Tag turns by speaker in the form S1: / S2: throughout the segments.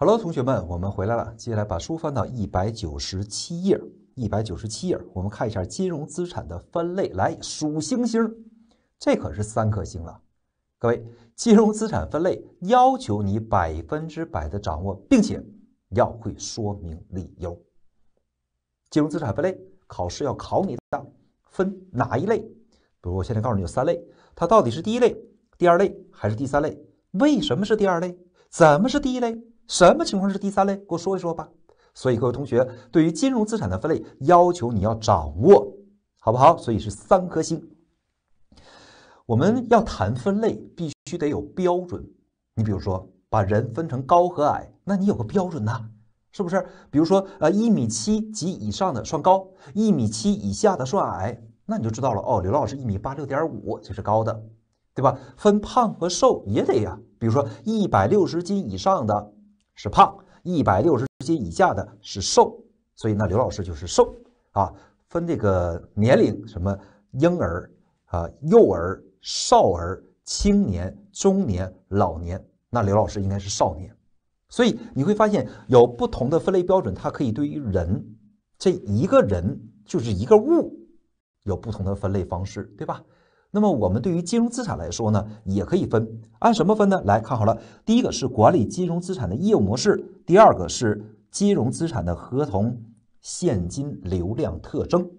S1: 哈喽，同学们，我们回来了。接下来把书翻到一百九十七页，一百九十七页，我们看一下金融资产的分类。来，数星星，这可是三颗星了。各位，金融资产分类要求你百分之百的掌握，并且要会说明理由。金融资产分类考试要考你的分哪一类？比如我现在告诉你有三类，它到底是第一类、第二类还是第三类？为什么是第二类？怎么是第一类？什么情况是第三类？给我说一说吧。所以各位同学，对于金融资产的分类要求，你要掌握，好不好？所以是三颗星。我们要谈分类，必须得有标准。你比如说，把人分成高和矮，那你有个标准呐，是不是？比如说，呃，一米七及以上的算高，一米七以下的算矮，那你就知道了。哦，刘老师一米八六点五，这是高的，对吧？分胖和瘦也得呀，比如说一百六十斤以上的。是胖，一百六十斤以下的是瘦，所以那刘老师就是瘦啊。分这个年龄什么婴儿啊、幼儿、少儿、青年、中年、老年，那刘老师应该是少年。所以你会发现有不同的分类标准，它可以对于人这一个人就是一个物，有不同的分类方式，对吧？那么我们对于金融资产来说呢，也可以分，按什么分呢？来看好了，第一个是管理金融资产的业务模式，第二个是金融资产的合同现金流量特征。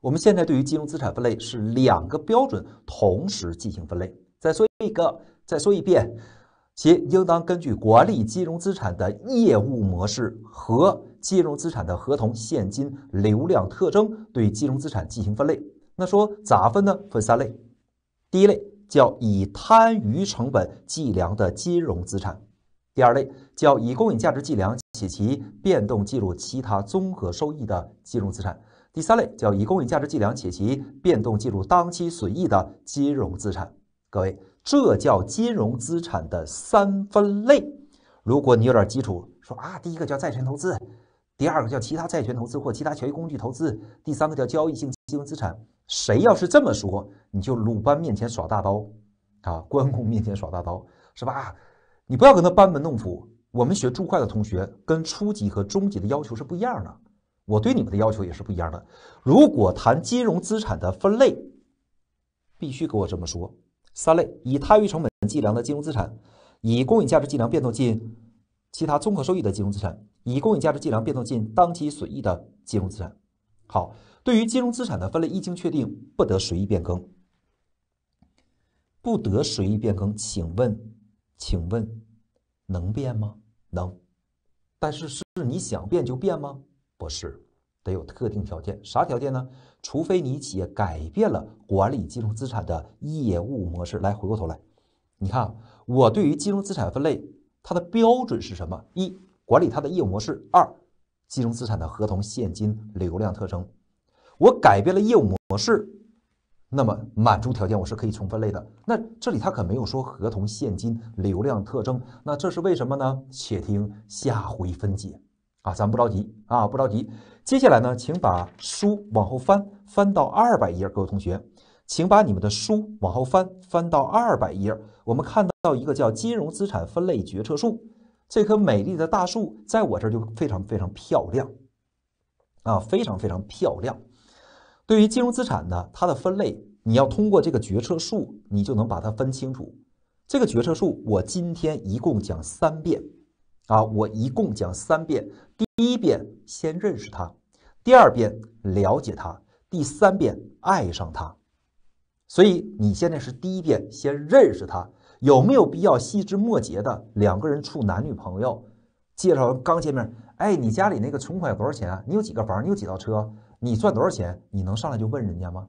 S1: 我们现在对于金融资产分类是两个标准同时进行分类。再说一个，再说一遍，其应当根据管理金融资产的业务模式和金融资产的合同现金流量特征对金融资产进行分类。那说咋分呢？分三类，第一类叫以摊余成本计量的金融资产，第二类叫以公允价值计量且其变动计入其他综合收益的金融资产，第三类叫以公允价值计量且其变动计入当期损益的金融资产。各位，这叫金融资产的三分类。如果你有点基础，说啊，第一个叫债权投资，第二个叫其他债权投资或其他权益工具投资，第三个叫交易性金融资产。谁要是这么说，你就鲁班面前耍大刀，啊，关公面前耍大刀，是吧？你不要跟他班门弄斧。我们学注会的同学跟初级和中级的要求是不一样的，我对你们的要求也是不一样的。如果谈金融资产的分类，必须给我这么说：三类，以摊余成本计量的金融资产，以公允价值计量变动进其他综合收益的金融资产，以公允价值计量变动进当期损益的金融资产。好，对于金融资产的分类一经确定，不得随意变更，不得随意变更。请问，请问能变吗？能，但是是你想变就变吗？不是，得有特定条件。啥条件呢？除非你企业改变了管理金融资产的业务模式。来回过头来，你看我对于金融资产分类，它的标准是什么？一，管理它的业务模式；二。金融资产的合同现金流量特征，我改变了业务模式，那么满足条件我是可以重分类的。那这里他可没有说合同现金流量特征，那这是为什么呢？且听下回分解啊，咱不着急啊，不着急。接下来呢，请把书往后翻，翻到二百页，各位同学，请把你们的书往后翻，翻到二百页，我们看到一个叫金融资产分类决策术》。这棵美丽的大树在我这儿就非常非常漂亮，啊，非常非常漂亮。对于金融资产呢，它的分类，你要通过这个决策树，你就能把它分清楚。这个决策树，我今天一共讲三遍，啊，我一共讲三遍。第一遍先认识它，第二遍了解它，第三遍爱上它。所以你现在是第一遍先认识它。有没有必要细枝末节的两个人处男女朋友，介绍刚见面，哎，你家里那个存款有多少钱啊？你有几个房？你有几套车？你赚多少钱？你能上来就问人家吗？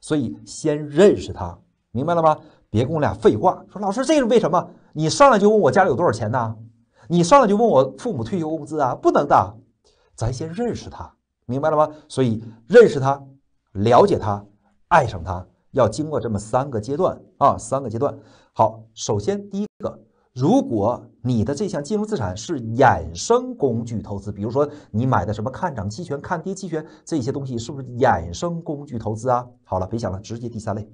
S1: 所以先认识他，明白了吧？别跟我俩废话，说老师这是为什么？你上来就问我家里有多少钱呢？你上来就问我父母退休工资啊？不能的，咱先认识他，明白了吗？所以认识他，了解他，爱上他。要经过这么三个阶段啊，三个阶段。好，首先第一个，如果你的这项金融资产是衍生工具投资，比如说你买的什么看涨期权、看跌期权这些东西，是不是衍生工具投资啊？好了，别想了，直接第三类，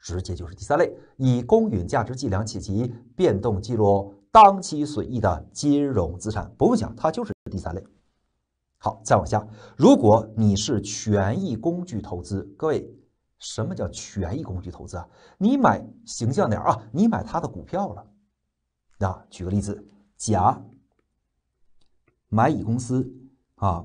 S1: 直接就是第三类，以公允价值计量且其变动计入当期损益的金融资产，不用想，它就是第三类。好，再往下，如果你是权益工具投资，各位。什么叫权益工具投资啊？你买形象点啊，你买他的股票了。那举个例子，甲买乙公司啊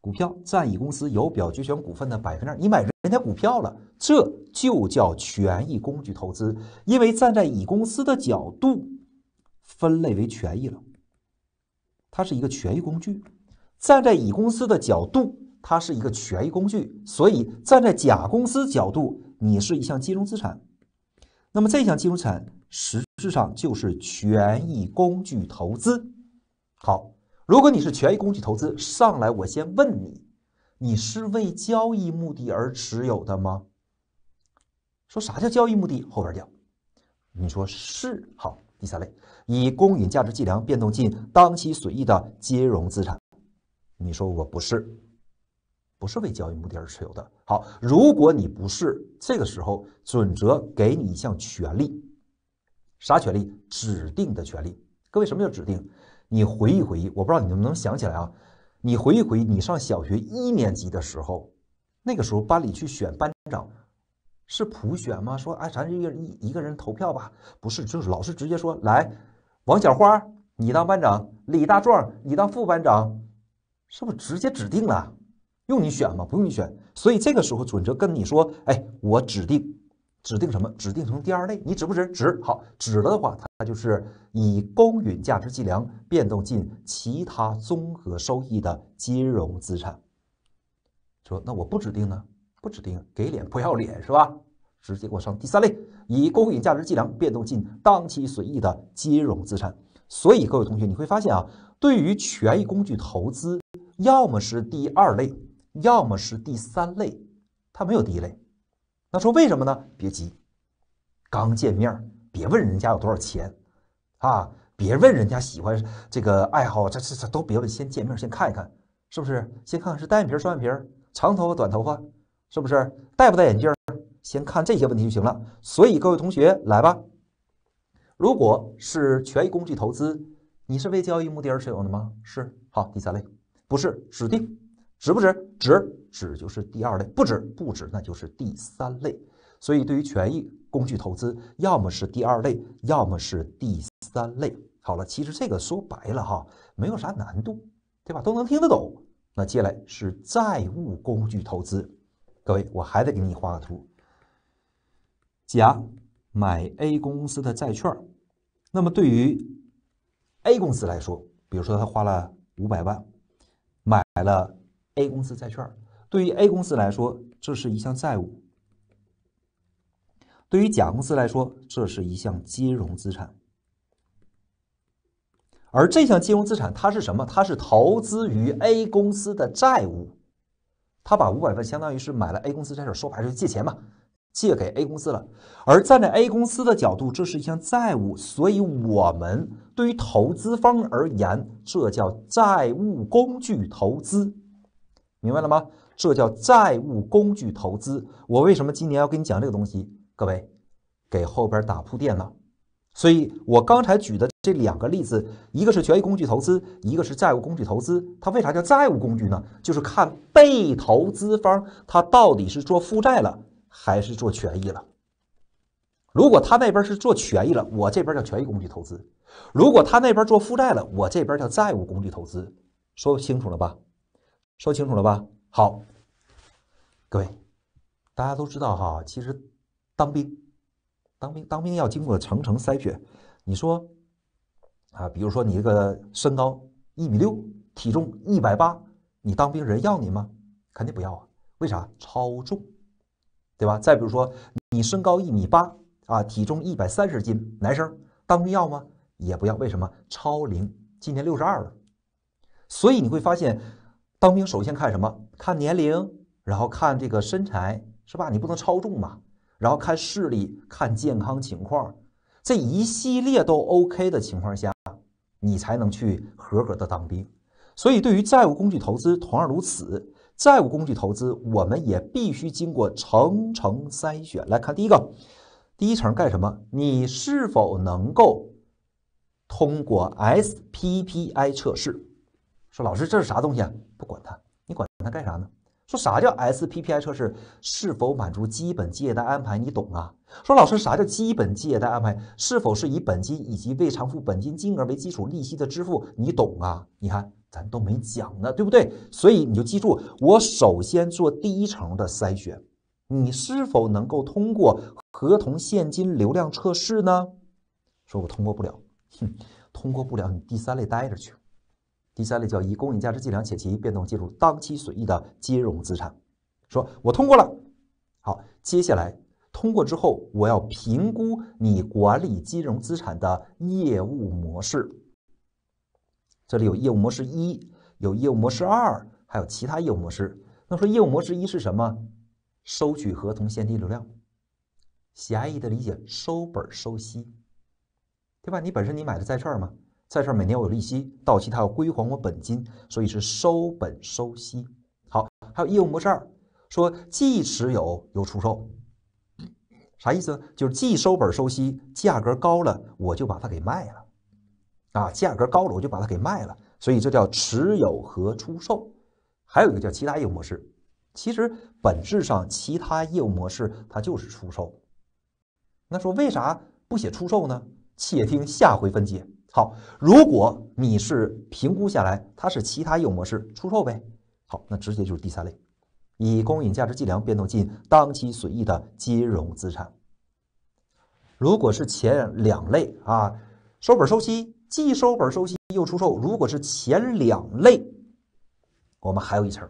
S1: 股票，占乙公司有表决权股份的百分之二，你买人家股票了，这就叫权益工具投资，因为站在乙公司的角度，分类为权益了，它是一个权益工具，站在乙公司的角度。它是一个权益工具，所以站在甲公司角度，你是一项金融资产。那么这项金融资产实质上就是权益工具投资。好，如果你是权益工具投资，上来我先问你，你是为交易目的而持有的吗？说啥叫交易目的？后边讲。你说是。好，第三类以公允价值计量变动进当期损益的金融资产，你说我不是。不是为交易目的而持有的。好，如果你不是这个时候，准则给你一项权利，啥权利？指定的权利。各位，什么叫指定？你回忆回忆，我不知道你能不能想起来啊？你回忆回忆，你上小学一年级的时候，那个时候班里去选班长，是普选吗？说，哎，咱一个一一个人投票吧？不是，就是老师直接说，来，王小花，你当班长；李大壮，你当副班长，是不是直接指定了？用你选吗？不用你选，所以这个时候准则跟你说，哎，我指定，指定什么？指定成第二类。你指不指？指好，指了的话，它就是以公允价值计量变动进其他综合收益的金融资产。说那我不指定呢？不指定，给脸不要脸是吧？直接给我上第三类，以公允价值计量变动进当期损益的金融资产。所以各位同学你会发现啊，对于权益工具投资，要么是第二类。要么是第三类，它没有第一类。那说为什么呢？别急，刚见面儿，别问人家有多少钱啊，别问人家喜欢这个爱好，这这这都别问。先见面，先看一看，是不是？先看看是单眼皮、双眼皮、长头发、短头发，是不是？戴不戴眼镜？先看这些问题就行了。所以各位同学，来吧。如果是权益工具投资，你是为交易目的而持有的吗？是。好，第三类不是指定。值不值？值，值就是第二类；不值，不值，那就是第三类。所以，对于权益工具投资，要么是第二类，要么是第三类。好了，其实这个说白了哈，没有啥难度，对吧？都能听得懂。那接下来是债务工具投资，各位，我还得给你画个图。甲买 A 公司的债券，那么对于 A 公司来说，比如说他花了五百万买了。A 公司债券，对于 A 公司来说，这是一项债务；对于甲公司来说，这是一项金融资产。而这项金融资产它是什么？它是投资于 A 公司的债务。他把五百万，相当于是买了 A 公司债券，说白了就是借钱嘛，借给 A 公司了。而站在 A 公司的角度，这是一项债务。所以，我们对于投资方而言，这叫债务工具投资。明白了吗？这叫债务工具投资。我为什么今年要跟你讲这个东西？各位，给后边打铺垫了。所以我刚才举的这两个例子，一个是权益工具投资，一个是债务工具投资。它为啥叫债务工具呢？就是看被投资方他到底是做负债了还是做权益了。如果他那边是做权益了，我这边叫权益工具投资；如果他那边做负债了，我这边叫债务工具投资。说清楚了吧？说清楚了吧？好，各位，大家都知道哈，其实当兵，当兵当兵要经过层层筛选。你说啊，比如说你这个身高一米六，体重一百八，你当兵人要你吗？肯定不要啊！为啥？超重，对吧？再比如说你身高一米八啊，体重一百三十斤，男生当兵要吗？也不要，为什么？超龄，今年六十二了。所以你会发现。当兵首先看什么？看年龄，然后看这个身材，是吧？你不能超重嘛。然后看视力，看健康情况，这一系列都 OK 的情况下，你才能去合格的当兵。所以，对于债务工具投资，同样如此。债务工具投资，我们也必须经过层层筛选。来看第一个，第一层干什么？你是否能够通过 SPPI 测试？说老师，这是啥东西啊？不管他，你管他干啥呢？说啥叫 S P P I 测试是否满足基本借贷安排？你懂啊？说老师，啥叫基本借贷安排？是否是以本金以及未偿付本金金额为基础利息的支付？你懂啊？你看咱都没讲呢，对不对？所以你就记住，我首先做第一层的筛选，你是否能够通过合同现金流量测试呢？说我通过不了，哼，通过不了，你第三类待着去。第三类叫以公允价值计量且其变动计入当期损益的金融资产，说我通过了。好，接下来通过之后，我要评估你管理金融资产的业务模式。这里有业务模式一，有业务模式二，还有其他业务模式。那说业务模式一是什么？收取合同现金流量，狭义的理解收本收息，对吧？你本身你买的债券嘛。在这儿，每年我有利息到期，他要归还我本金，所以是收本收息。好，还有业务模式二，说既持有又出售，啥意思呢？就是既收本收息，价格高了我就把它给卖了，啊，价格高了我就把它给卖了，所以这叫持有和出售。还有一个叫其他业务模式，其实本质上其他业务模式它就是出售。那说为啥不写出售呢？且听下回分解。好，如果你是评估下来它是其他业务模式出售呗，好，那直接就是第三类，以公允价值计量变动进当期损益的金融资产。如果是前两类啊，收本收息既收本收息又出售，如果是前两类，我们还有一层，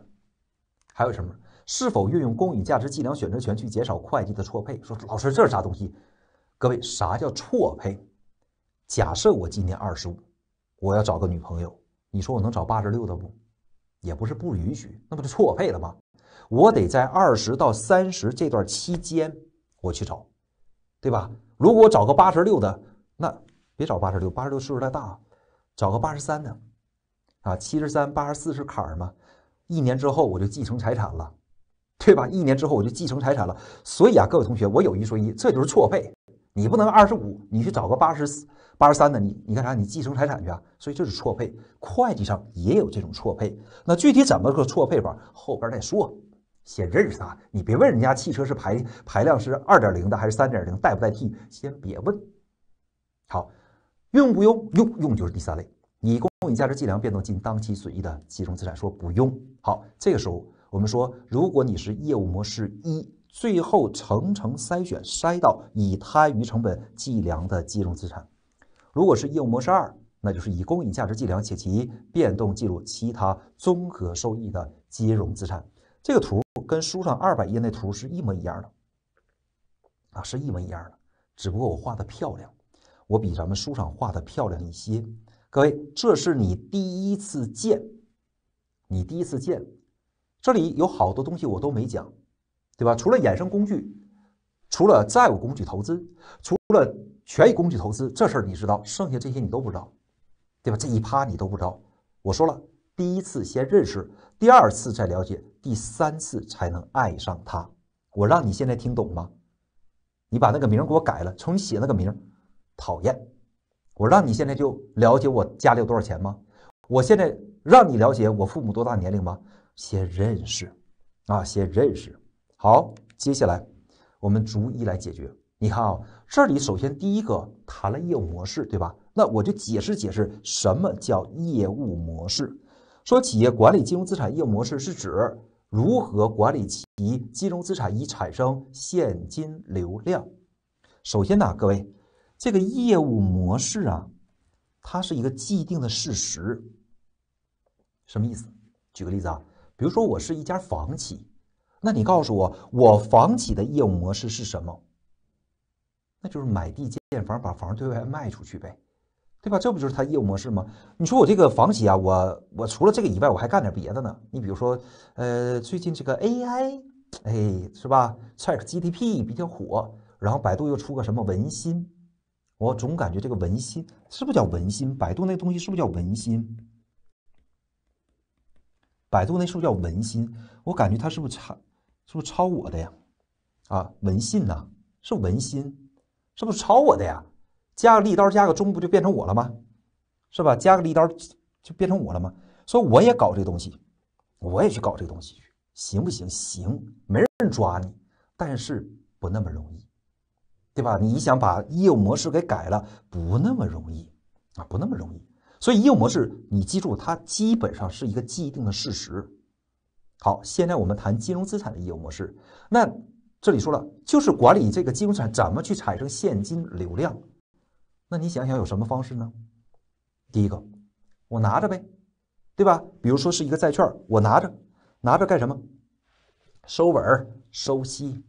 S1: 还有什么？是否运用公允价值计量选择权去减少会计的错配？说老师这是啥东西？各位啥叫错配？假设我今年二十五，我要找个女朋友，你说我能找八十六的不？也不是不允许，那不就错配了吗？我得在二十到三十这段期间我去找，对吧？如果我找个八十六的，那别找八十六，八十六岁数太大，找个八十三的，啊，七十三、八十四是坎儿嘛。一年之后我就继承财产了，对吧？一年之后我就继承财产了。所以啊，各位同学，我有一说一，这就是错配，你不能二十五你去找个八十四。八十三的你你干啥？你继承财产去啊？所以这是错配，会计上也有这种错配。那具体怎么个错配法？后边再说。先认识它。你别问人家汽车是排排量是二点零的还是三点零，代不代替，先别问。好，用不用？用用就是第三类，以公允价值计量变动进当期损益的金融资产。说不用。好，这个时候我们说，如果你是业务模式一，最后层层筛选筛到以摊余成本计量的金融资产。如果是业务模式二，那就是以公允价值计量，且其变动计入其他综合收益的金融资产。这个图跟书上二百页那图是一模一样的，啊，是一模一样的。只不过我画的漂亮，我比咱们书上画的漂亮一些。各位，这是你第一次见，你第一次见，这里有好多东西我都没讲，对吧？除了衍生工具，除了债务工具投资，除了。权益工具投资这事儿你知道，剩下这些你都不知道，对吧？这一趴你都不知道。我说了，第一次先认识，第二次再了解，第三次才能爱上他。我让你现在听懂吗？你把那个名给我改了，重写那个名，讨厌。我让你现在就了解我家里有多少钱吗？我现在让你了解我父母多大年龄吗？先认识啊，先认识。好，接下来我们逐一来解决。你看啊，这里首先第一个谈了业务模式，对吧？那我就解释解释什么叫业务模式。说企业管理金融资产业务模式是指如何管理其金融资产以产生现金流量。首先呢，各位，这个业务模式啊，它是一个既定的事实。什么意思？举个例子啊，比如说我是一家房企，那你告诉我，我房企的业务模式是什么？那就是买地建房，把房对外卖出去呗，对吧？这不就是他业务模式吗？你说我这个房企啊，我我除了这个以外，我还干点别的呢。你比如说，呃，最近这个 AI，哎，是吧 c h a c k GDP 比较火，然后百度又出个什么文心，我总感觉这个文心是不是叫文心？百度那东西是不是叫文心？百度那是不是叫文心？我感觉它是不是抄，是不是抄我的呀？啊，文信呐，是文心。是不是抄我的呀？加个利刀，加个中，不就变成我了吗？是吧？加个利刀就变成我了吗？所以我也搞这东西，我也去搞这东西，去，行不行？行，没人抓你，但是不那么容易，对吧？你想把业务模式给改了，不那么容易啊，不那么容易。所以业务模式，你记住，它基本上是一个既定的事实。好，现在我们谈金融资产的业务模式，那。这里说了，就是管理这个金融产怎么去产生现金流量？那你想想有什么方式呢？第一个，我拿着呗，对吧？比如说是一个债券，我拿着，拿着干什么？收稳儿收息，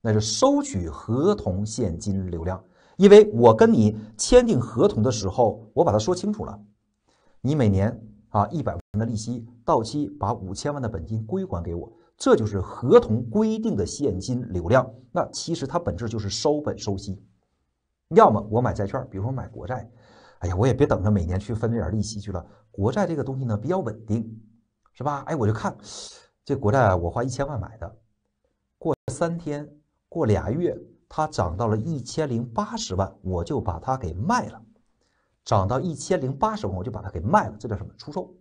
S1: 那就收取合同现金流量。因为我跟你签订合同的时候，我把它说清楚了，你每年啊一百万的利息，到期把五千万的本金归还给我。这就是合同规定的现金流量。那其实它本质就是收本收息。要么我买债券，比如说买国债。哎呀，我也别等着每年去分这点利息去了。国债这个东西呢比较稳定，是吧？哎，我就看这国债，我花一千万买的，过三天，过俩月，它涨到了一千零八十万，我就把它给卖了。涨到一千零八十万，我就把它给卖了，这叫什么？出售。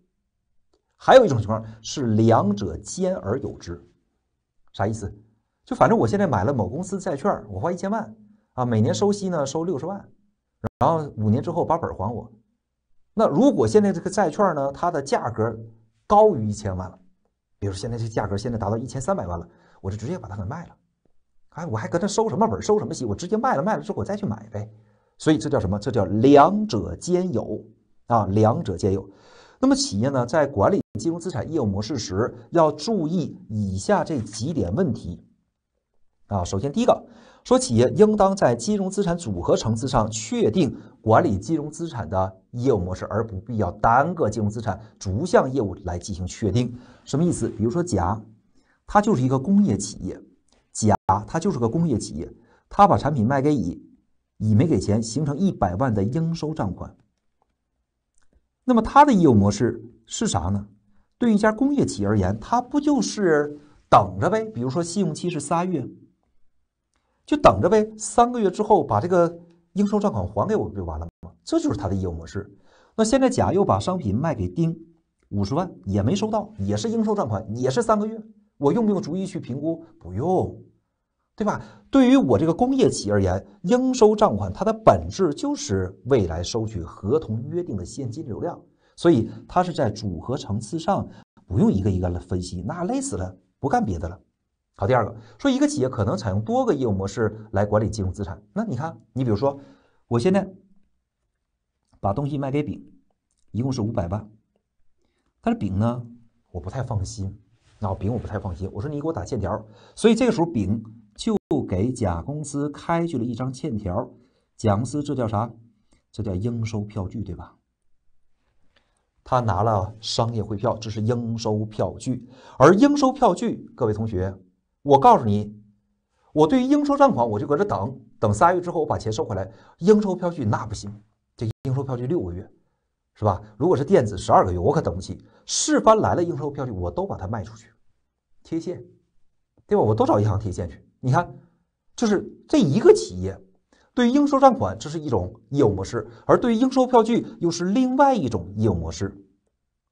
S1: 还有一种情况是两者兼而有之，啥意思？就反正我现在买了某公司债券，我花一千万啊，每年收息呢收六十万，然后五年之后把本还我。那如果现在这个债券呢，它的价格高于一千万了，比如说现在这价格现在达到一千三百万了，我就直接把它给卖了。哎，我还搁这收什么本收什么息？我直接卖了，卖了之后我再去买呗。所以这叫什么？这叫两者兼有啊，两者兼有。那么，企业呢，在管理金融资产业务模式时，要注意以下这几点问题，啊，首先第一个，说企业应当在金融资产组合层次上确定管理金融资产的业务模式，而不必要单个金融资产逐项业务来进行确定。什么意思？比如说，甲，他就是一个工业企业，甲他就是个工业企业，他把产品卖给乙，乙没给钱，形成一百万的应收账款。那么它的业务模式是啥呢？对一家工业企业而言，它不就是等着呗？比如说信用期是仨月，就等着呗。三个月之后把这个应收账款还给我，不就完了吗？这就是它的业务模式。那现在甲又把商品卖给丁，五十万也没收到，也是应收账款，也是三个月，我用不用逐一去评估？不用。对吧？对于我这个工业企业而言，应收账款它的本质就是未来收取合同约定的现金流量，所以它是在组合层次上不用一个一个来分析，那累死了，不干别的了。好，第二个说一个企业可能采用多个业务模式来管理金融资产，那你看，你比如说，我现在把东西卖给丙，一共是五百万，但是丙呢，我不太放心那丙我不太放心，我说你给我打欠条，所以这个时候丙。就给甲公司开具了一张欠条，甲公司这叫啥？这叫应收票据，对吧？他拿了商业汇票，这是应收票据。而应收票据，各位同学，我告诉你，我对于应收账款，我就搁这等等三月之后，我把钱收回来。应收票据那不行，这应收票据六个月，是吧？如果是电子，十二个月，我可等不起。事凡来了应收票据，我都把它卖出去，贴现，对吧？我都找银行贴现去。你看，就是这一个企业，对于应收账款，这是一种业务模式；而对于应收票据，又是另外一种业务模式。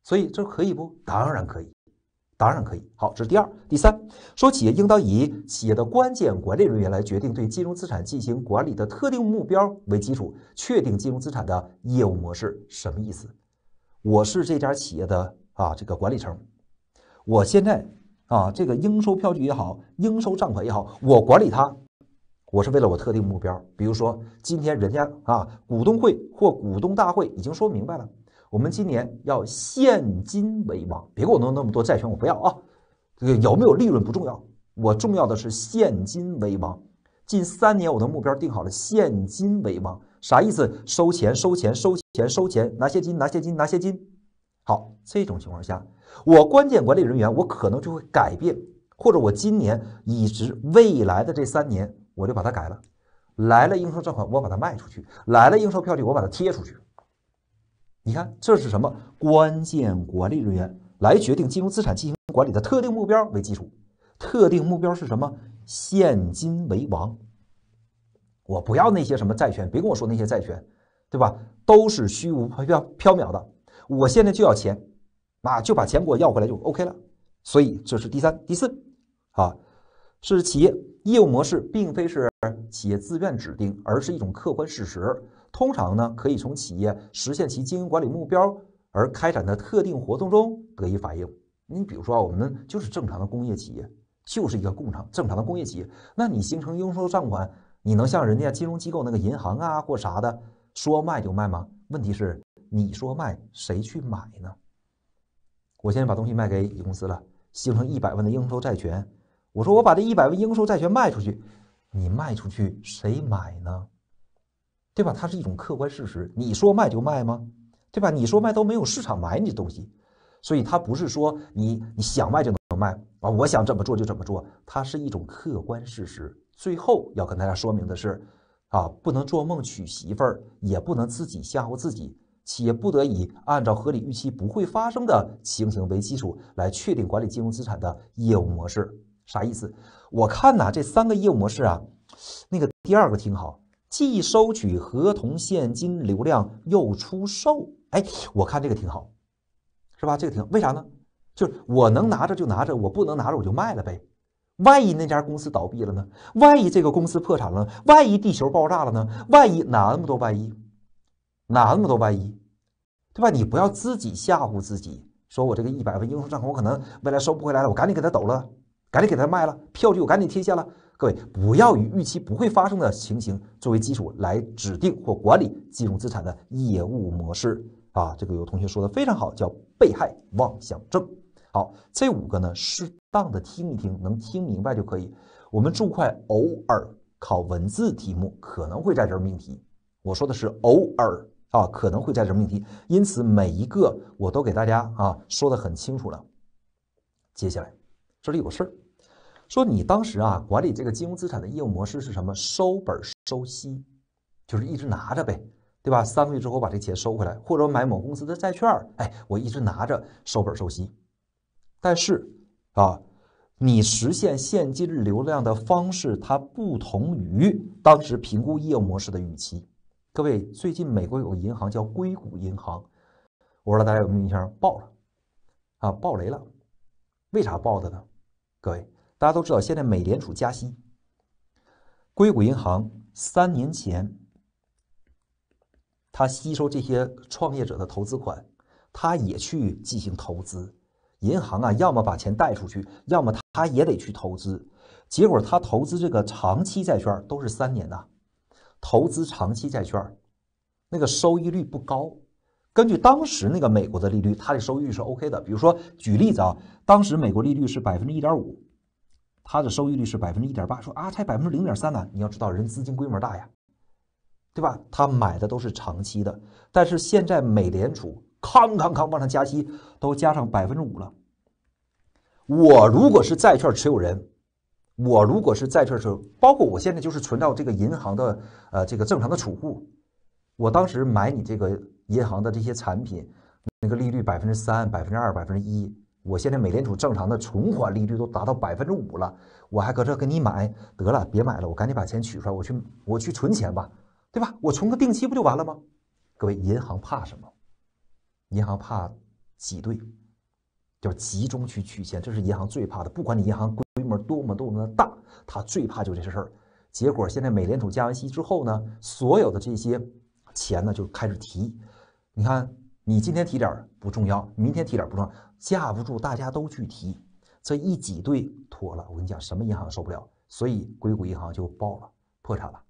S1: 所以这可以不？当然可以，当然可以。好，这是第二、第三。说企业应当以企业的关键管理人员来决定对金融资产进行管理的特定目标为基础，确定金融资产的业务模式。什么意思？我是这家企业的啊这个管理层，我现在。啊，这个应收票据也好，应收账款也好，我管理它，我是为了我特定目标。比如说，今天人家啊，股东会或股东大会已经说明白了，我们今年要现金为王，别给我弄那么多债权，我不要啊。这个有没有利润不重要，我重要的是现金为王。近三年我的目标定好了，现金为王啥意思？收钱，收钱，收钱，收钱，拿现金，拿现金，拿现金。好，这种情况下。我关键管理人员，我可能就会改变，或者我今年以及未来的这三年，我就把它改了。来了应收账款，我把它卖出去；来了应收票据，我把它贴出去。你看，这是什么？关键管理人员来决定金融资产进行管理的特定目标为基础，特定目标是什么？现金为王。我不要那些什么债权，别跟我说那些债权，对吧？都是虚无缥缥缥缈的。我现在就要钱。那就把钱给我要回来就 OK 了，所以这是第三、第四啊，是企业业务模式，并非是企业自愿指定，而是一种客观事实。通常呢，可以从企业实现其经营管理目标而开展的特定活动中得以反映。你比如说啊，我们就是正常的工业企业，就是一个工厂正常的工业企业。那你形成应收账款，你能像人家金融机构那个银行啊或啥的说卖就卖吗？问题是你说卖，谁去买呢？我现在把东西卖给乙公司了，形成一百万的应收债权。我说我把这一百万应收债权卖出去，你卖出去谁买呢？对吧？它是一种客观事实，你说卖就卖吗？对吧？你说卖都没有市场买你的东西，所以它不是说你你想卖就能卖啊！我想怎么做就怎么做，它是一种客观事实。最后要跟大家说明的是，啊，不能做梦娶媳妇儿，也不能自己吓唬自己。企业不得以按照合理预期不会发生的情形为基础来确定管理金融资产的业务模式，啥意思？我看呐，这三个业务模式啊，那个第二个挺好，既收取合同现金流量又出售，哎，我看这个挺好，是吧？这个挺好，为啥呢？就是我能拿着就拿着，我不能拿着我就卖了呗。万一那家公司倒闭了呢？万一这个公司破产了？万一地球爆炸了呢？万一哪那么多万一？哪那么多万一，对吧？你不要自己吓唬自己，说我这个一百万应收账款，我可能未来收不回来了，我赶紧给他抖了，赶紧给他卖了，票据我赶紧贴现了。各位不要以预期不会发生的情形作为基础来指定或管理金融资产的业务模式啊！这个有同学说的非常好，叫被害妄想症。好，这五个呢，适当的听一听，能听明白就可以。我们注会偶尔考文字题目，可能会在这儿命题。我说的是偶尔。啊，可能会在人命题，因此每一个我都给大家啊说的很清楚了。接下来，这里有个事儿，说你当时啊管理这个金融资产的业务模式是什么？收本收息，就是一直拿着呗，对吧？三个月之后把这钱收回来，或者买某公司的债券，哎，我一直拿着收本收息。但是啊，你实现现金流量的方式，它不同于当时评估业务模式的预期。各位，最近美国有个银行叫硅谷银行，我不知道大家有没有印象，爆了啊，爆雷了。为啥爆的呢？各位，大家都知道，现在美联储加息，硅谷银行三年前他吸收这些创业者的投资款，他也去进行投资。银行啊，要么把钱贷出去，要么他也得去投资。结果他投资这个长期债券都是三年的。投资长期债券，那个收益率不高。根据当时那个美国的利率，它的收益率是 OK 的。比如说，举例子啊，当时美国利率是百分之一点五，它的收益率是百分之一点八，说啊，才百分之零点三呢。你要知道，人资金规模大呀，对吧？他买的都是长期的。但是现在美联储康康康往上加息，都加上百分之五了。我如果是债券持有人。我如果是在这时候，包括我现在就是存到这个银行的，呃，这个正常的储户，我当时买你这个银行的这些产品，那个利率百分之三、百分之二、百分之一，我现在美联储正常的存款利率都达到百分之五了，我还搁这给你买，得了，别买了，我赶紧把钱取出来，我去，我去存钱吧，对吧？我存个定期不就完了吗？各位，银行怕什么？银行怕挤兑，是集中去取钱，这是银行最怕的。不管你银行多么多么的大，他最怕就这些事儿。结果现在美联储加完息之后呢，所有的这些钱呢就开始提。你看，你今天提点不重要，明天提点不重要，架不住大家都去提。这一挤兑，妥了。我跟你讲，什么银行受不了，所以硅谷银行就爆了，破产了。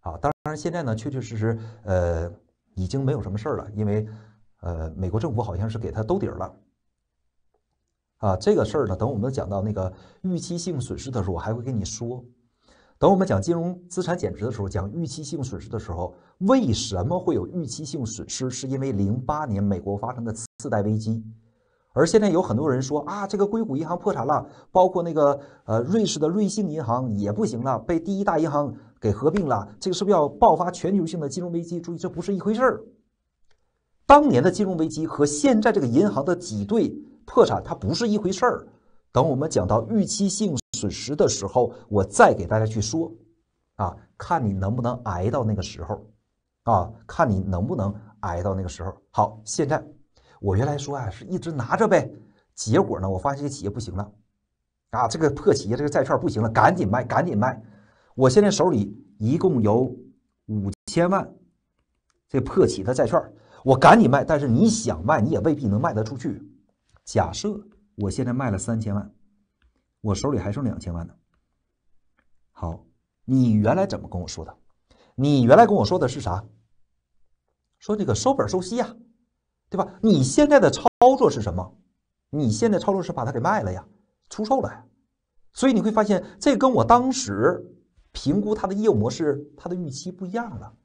S1: 啊，当然现在呢，确确实实，呃，已经没有什么事儿了，因为，呃，美国政府好像是给他兜底儿了。啊，这个事儿呢，等我们讲到那个预期性损失的时候，我还会跟你说。等我们讲金融资产减值的时候，讲预期性损失的时候，为什么会有预期性损失？是因为零八年美国发生的次贷危机。而现在有很多人说啊，这个硅谷银行破产了，包括那个呃瑞士的瑞信银行也不行了，被第一大银行给合并了。这个是不是要爆发全球性的金融危机？注意，这不是一回事儿。当年的金融危机和现在这个银行的挤兑。破产它不是一回事儿，等我们讲到预期性损失的时候，我再给大家去说，啊，看你能不能挨到那个时候，啊，看你能不能挨到那个时候。好，现在我原来说啊是一直拿着呗，结果呢我发现这个企业不行了，啊，这个破企业这个债券不行了，赶紧卖，赶紧卖。我现在手里一共有五千万，这破企业的债券，我赶紧卖，但是你想卖你也未必能卖得出去。假设我现在卖了三千万，我手里还剩两千万呢。好，你原来怎么跟我说的？你原来跟我说的是啥？说这个收本收息呀，对吧？你现在的操作是什么？你现在操作是把它给卖了呀，出售了呀。所以你会发现，这跟我当时评估它的业务模式、它的预期不一样了。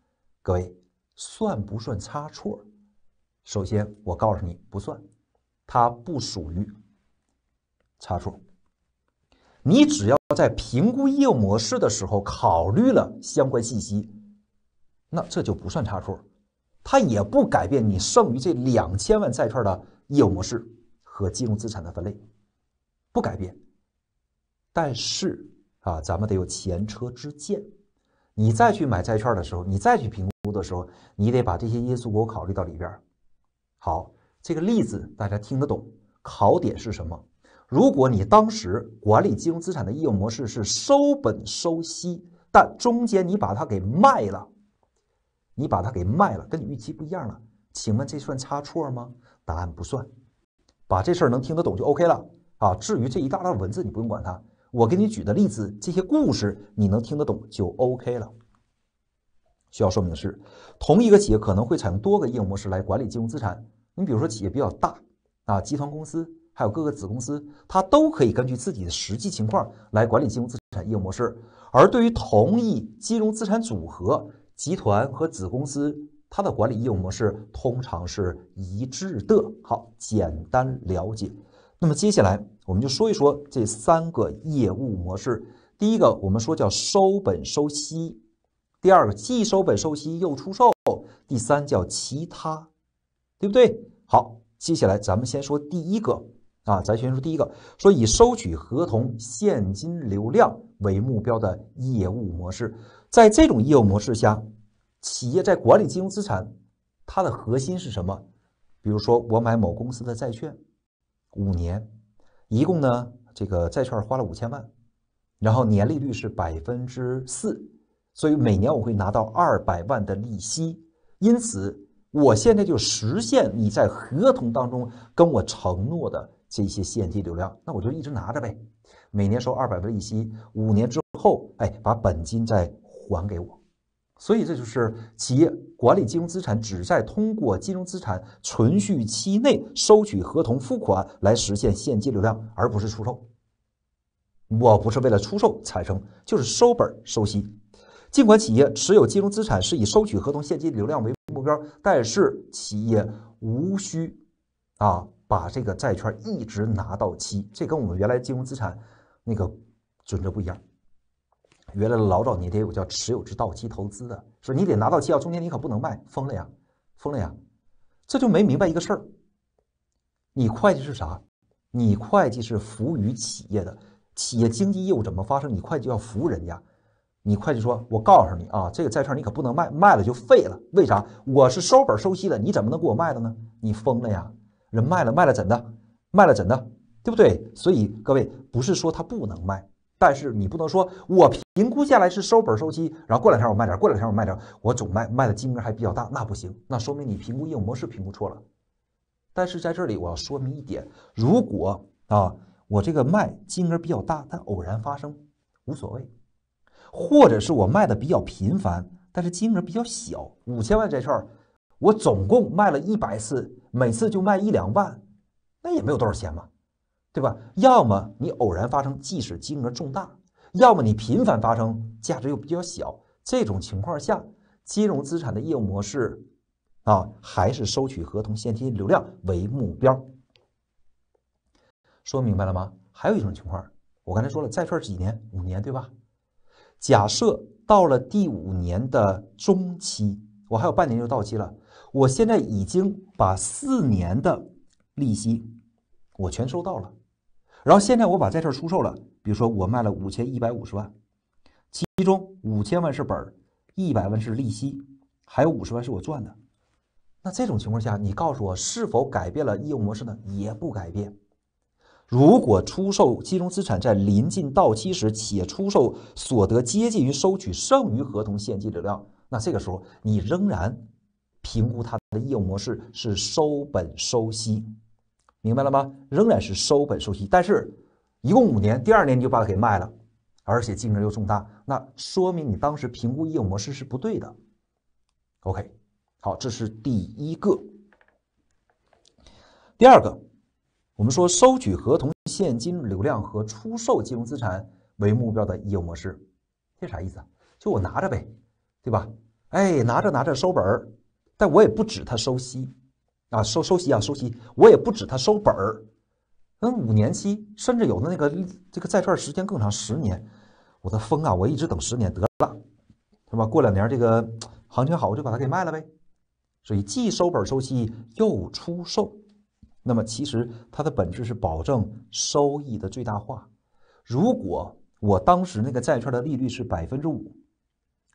S1: 各位，算不算差错？首先，我告诉你，不算。它不属于差错。你只要在评估业务模式的时候考虑了相关信息，那这就不算差错，它也不改变你剩余这两千万债券的业务模式和金融资产的分类，不改变。但是啊，咱们得有前车之鉴。你再去买债券的时候，你再去评估的时候，你得把这些因素给我考虑到里边好。这个例子大家听得懂？考点是什么？如果你当时管理金融资产的业务模式是收本收息，但中间你把它给卖了，你把它给卖了，跟你预期不一样了，请问这算差错吗？答案不算。把这事儿能听得懂就 OK 了啊！至于这一大段文字，你不用管它。我给你举的例子、这些故事，你能听得懂就 OK 了。需要说明的是，同一个企业可能会采用多个业务模式来管理金融资产。你比如说，企业比较大，啊，集团公司还有各个子公司，它都可以根据自己的实际情况来管理金融资产业务模式。而对于同一金融资产组合，集团和子公司它的管理业务模式通常是一致的。好，简单了解。那么接下来我们就说一说这三个业务模式。第一个，我们说叫收本收息；第二个，既收本收息又出售；第三，叫其他。对不对？好，接下来咱们先说第一个啊，咱先说第一个，说以收取合同现金流量为目标的业务模式。在这种业务模式下，企业在管理金融资产，它的核心是什么？比如说，我买某公司的债券，五年，一共呢，这个债券花了五千万，然后年利率是百分之四，所以每年我会拿到二百万的利息，因此。我现在就实现你在合同当中跟我承诺的这些现金流量，那我就一直拿着呗，每年收二百分利息，五年之后，哎，把本金再还给我。所以这就是企业管理金融资产旨在通过金融资产存续期内收取合同付款来实现现金流量，而不是出售。我不是为了出售产生，就是收本收息。尽管企业持有金融资产是以收取合同现金流量为。目标，但是企业无需啊把这个债券一直拿到期，这跟我们原来金融资产那个准则不一样。原来老早你得有叫持有至到期投资的，说你得拿到期，啊，中间你可不能卖，疯了呀，疯了呀！这就没明白一个事儿，你会计是啥？你会计是服务于企业的，企业经济业务怎么发生，你会计要服务人家。你会计说，我告诉你啊，这个债券你可不能卖，卖了就废了。为啥？我是收本收息的，你怎么能给我卖了呢？你疯了呀！人卖了卖了怎的？卖了怎的？对不对？所以各位不是说他不能卖，但是你不能说我评估下来是收本收息，然后过两天我卖点，过两天我卖点，我总卖卖的金额还比较大，那不行，那说明你评估业务模式评估错了。但是在这里我要说明一点，如果啊我这个卖金额比较大，但偶然发生，无所谓。或者是我卖的比较频繁，但是金额比较小，五千万债券儿，我总共卖了一百次，每次就卖一两万，那也没有多少钱嘛，对吧？要么你偶然发生，即使金额重大；要么你频繁发生，价值又比较小。这种情况下，金融资产的业务模式啊，还是收取合同现金流量为目标。说明白了吗？还有一种情况，我刚才说了，债券几年五年，对吧？假设到了第五年的中期，我还有半年就到期了。我现在已经把四年的利息我全收到了，然后现在我把在这儿出售了，比如说我卖了五千一百五十万，其中五千万是本，一百万是利息，还有五十万是我赚的。那这种情况下，你告诉我是否改变了业务模式呢？也不改变。如果出售金融资产在临近到期时，企业出售所得接近于收取剩余合同现金流量，那这个时候你仍然评估它的业务模式是收本收息，明白了吗？仍然是收本收息，但是一共五年，第二年你就把它给卖了，而且金额又重大，那说明你当时评估业务模式是不对的。OK，好，这是第一个，第二个。我们说收取合同现金流量和出售金融资产为目标的业务模式，这啥意思啊？就我拿着呗，对吧？哎，拿着拿着收本儿，但我也不止他收息啊，收收息啊，收息，我也不止他收本儿。嗯，五年期，甚至有的那个这个债券时间更长，十年，我的疯啊，我一直等十年，得了，是吧？过两年这个行情好，我就把它给卖了呗。所以既收本收息又出售。那么，其实它的本质是保证收益的最大化。如果我当时那个债券的利率是百分之五，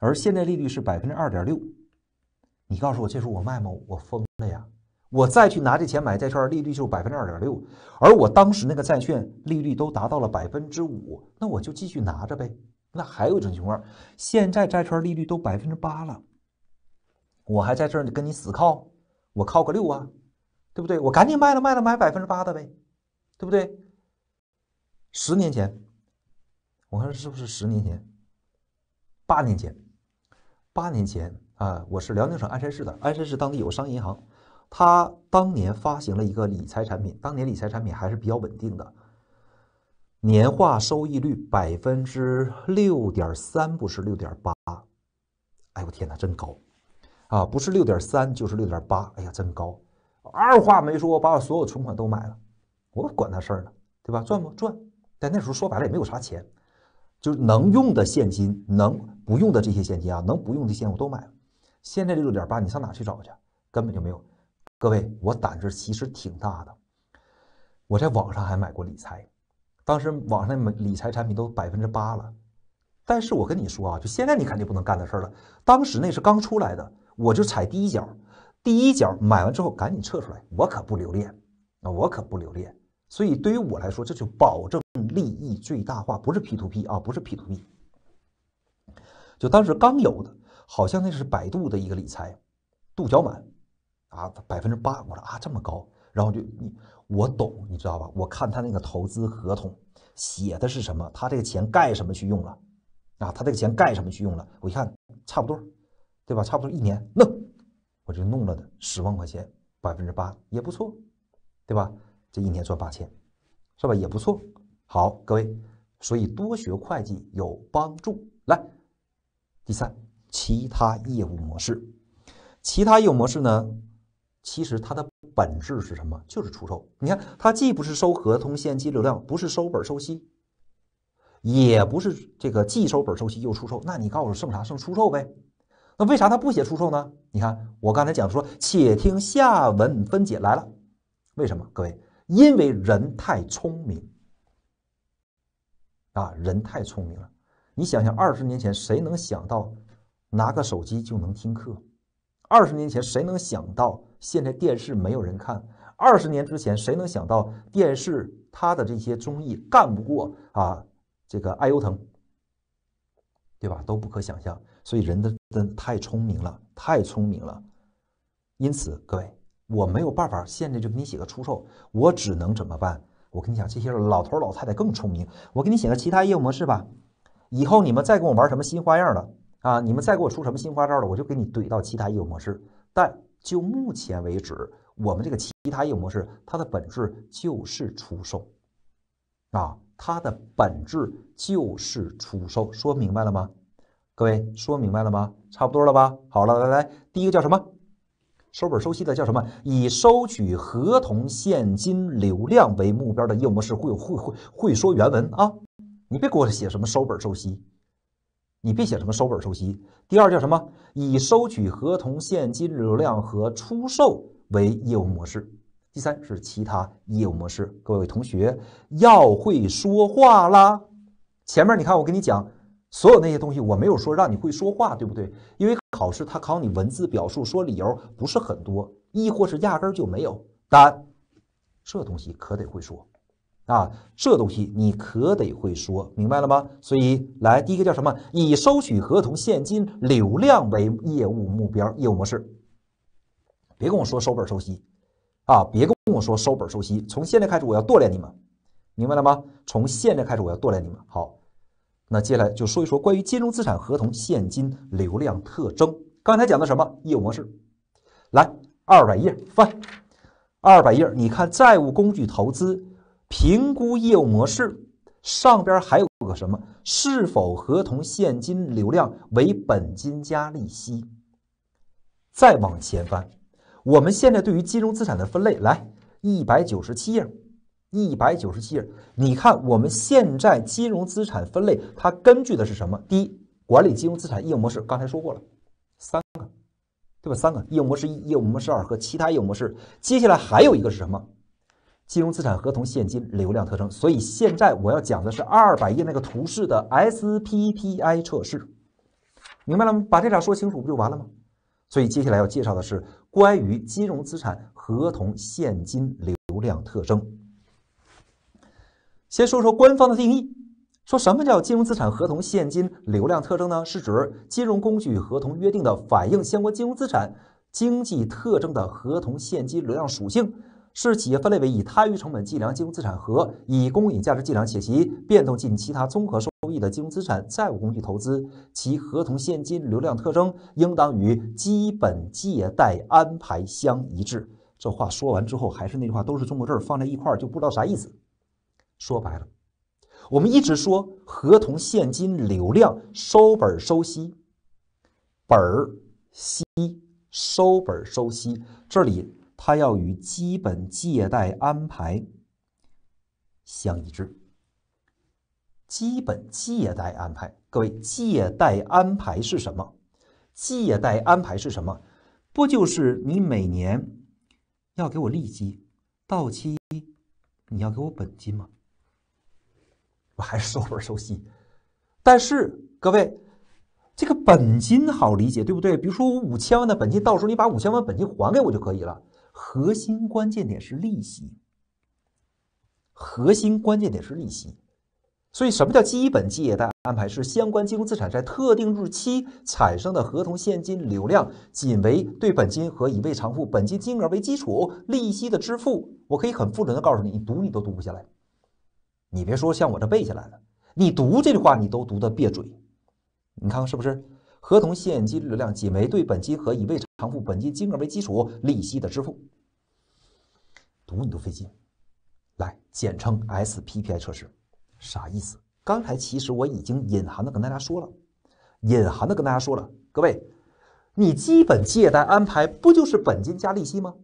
S1: 而现在利率是百分之二点六，你告诉我这时候我卖吗？我疯了呀！我再去拿这钱买债券，利率就百分之二点六，而我当时那个债券利率都达到了百分之五，那我就继续拿着呗。那还有一种情况，现在债券利率都百分之八了，我还在这儿跟你死靠？我靠个六啊！对不对？我赶紧卖了，卖了买百分之八的呗，对不对？十年前，我看是不是十年前？八年前，八年前啊！我是辽宁省鞍山市的，鞍山市当地有商业银行，它当年发行了一个理财产品，当年理财产品还是比较稳定的，年化收益率百分之六点三，不是六点八，哎我天哪，真高啊！不是六点三就是六点八，哎呀，真高。二话没说，把我所有存款都买了，我管他事儿呢，对吧？赚不赚？但那时候说白了也没有啥钱，就是能用的现金，能不用的这些现金啊，能不用的现金我都买了。现在六点八，你上哪去找去？根本就没有。各位，我胆子其实挺大的，我在网上还买过理财，当时网上理财产品都百分之八了。但是我跟你说啊，就现在你肯定不能干的事儿了。当时那是刚出来的，我就踩第一脚。第一脚买完之后，赶紧撤出来，我可不留恋，啊，我可不留恋。所以对于我来说，这就保证利益最大化，不是 P to P 啊，不是 P to P。就当时刚有的，好像那是百度的一个理财，度小满，啊，百分之八，我说啊这么高，然后就你我懂，你知道吧？我看他那个投资合同写的是什么，他这个钱干什么去用了，啊，他这个钱干什么去用了？我一看差不多，对吧？差不多一年，no。我就弄了的十万块钱，百分之八也不错，对吧？这一年赚八千，是吧？也不错。好，各位，所以多学会计有帮助。来，第三，其他业务模式，其他业务模式呢？其实它的本质是什么？就是出售。你看，它既不是收合同、现金流量，不是收本收息，也不是这个既收本收息又出售。那你告诉我剩啥？剩出售呗。那为啥他不写出售呢？你看我刚才讲说，且听下文分解来了。为什么？各位，因为人太聪明啊，人太聪明了。你想想，二十年前谁能想到拿个手机就能听课？二十年前谁能想到现在电视没有人看？二十年之前谁能想到电视它的这些综艺干不过啊这个爱优腾，对吧？都不可想象。所以人的。真太聪明了，太聪明了！因此，各位，我没有办法现在就给你写个出售，我只能怎么办？我跟你讲，这些老头老太太更聪明，我给你写个其他业务模式吧。以后你们再跟我玩什么新花样了啊？你们再给我出什么新花招了，我就给你怼到其他业务模式。但就目前为止，我们这个其他业务模式，它的本质就是出售啊，它的本质就是出售，说明白了吗？各位说明白了吗？差不多了吧？好了，来来，第一个叫什么？收本收息的叫什么？以收取合同现金流量为目标的业务模式会会会会说原文啊！你别给我写什么收本收息，你别写什么收本收息。第二叫什么？以收取合同现金流量和出售为业务模式。第三是其他业务模式。各位同学要会说话啦！前面你看，我跟你讲。所有那些东西，我没有说让你会说话，对不对？因为考试它考你文字表述，说理由不是很多，亦或是压根就没有答案。这东西可得会说，啊，这东西你可得会说明白了吗？所以来第一个叫什么？以收取合同现金流量为业务目标业务模式。别跟我说收本收息，啊，别跟我说收本收息。从现在开始，我要锻炼你们，明白了吗？从现在开始，我要锻炼你们，好。那接下来就说一说关于金融资产合同现金流量特征。刚才讲的什么业务模式？来，二百页翻，二百页，你看债务工具投资评估业务模式上边还有个什么？是否合同现金流量为本金加利息？再往前翻，我们现在对于金融资产的分类，来一百九十七页。一百九十七页，你看我们现在金融资产分类，它根据的是什么？第一，管理金融资产业务模式，刚才说过了，三个，对吧？三个业务模式一、业务模式二和其他业务模式。接下来还有一个是什么？金融资产合同现金流量特征。所以现在我要讲的是二百页那个图示的 S P P I 测试，明白了吗？把这俩说清楚不就完了吗？所以接下来要介绍的是关于金融资产合同现金流量特征。先说说官方的定义，说什么叫金融资产合同现金流量特征呢？是指金融工具合同约定的反映相关金融资产经济特征的合同现金流量属性，是企业分类为以摊余成本计量金融资产和以公允价值计量且其变动进其他综合收益的金融资产、债务工具投资，其合同现金流量特征应当与基本借贷安排相一致。这话说完之后，还是那句话，都是中国字儿放在一块儿就不知道啥意思。说白了，我们一直说合同现金流量收本收息，本儿息收本收息，这里它要与基本借贷安排相一致。基本借贷安排，各位，借贷安排是什么？借贷安排是什么？不就是你每年要给我利息，到期你要给我本金吗？我 还是收本收息，但是各位，这个本金好理解，对不对？比如说我五千万的本金，到时候你把五千万本金还给我就可以了。核心关键点是利息，核心关键点是利息。所以什么叫基本借贷安排？是相关金融资产在特定日期产生的合同现金流量仅为对本金和已未偿付本金金额为基础利息的支付。我可以很负责任的告诉你，你读你都读不下来。你别说像我这背下来的，你读这句话你都读的憋嘴，你看看是不是？合同现金流量仅为对本金和已未偿付本金金额为基础利息的支付。读你都费劲。来，简称 SPPI 测试，啥意思？刚才其实我已经隐含的跟大家说了，隐含的跟大家说了，各位，你基本借贷安排不就是本金加利息吗？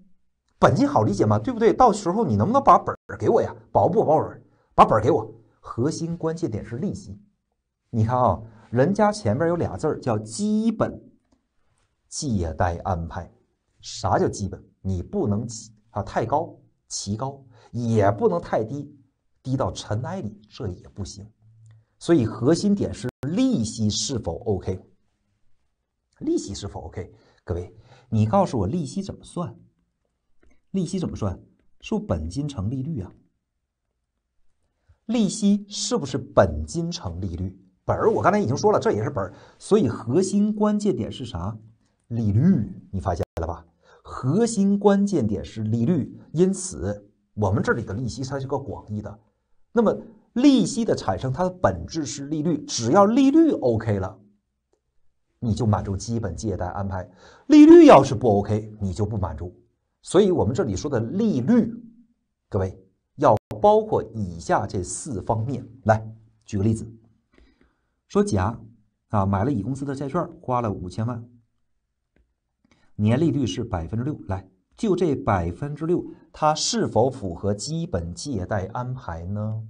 S1: 本金好理解吗？对不对？到时候你能不能把本儿给我呀？保不保本？把本儿给我，核心关键点是利息。你看啊，人家前面有俩字儿叫“基本借贷安排”。啥叫基本？你不能起啊太高，起高也不能太低，低到尘埃里，这也不行。所以核心点是利息是否 OK？利息是否 OK？各位，你告诉我利息怎么算？利息怎么算？是本金乘利率啊？利息是不是本金乘利率？本儿我刚才已经说了，这也是本儿，所以核心关键点是啥？利率，你发现了吧？核心关键点是利率。因此，我们这里的利息才是个广义的。那么，利息的产生，它的本质是利率。只要利率 OK 了，你就满足基本借贷安排；利率要是不 OK，你就不满足。所以，我们这里说的利率，各位。包括以下这四方面，来举个例子，说甲啊买了乙公司的债券，花了五千万，年利率是百分之六。来，就这百分之六，它是否符合基本借贷安排呢？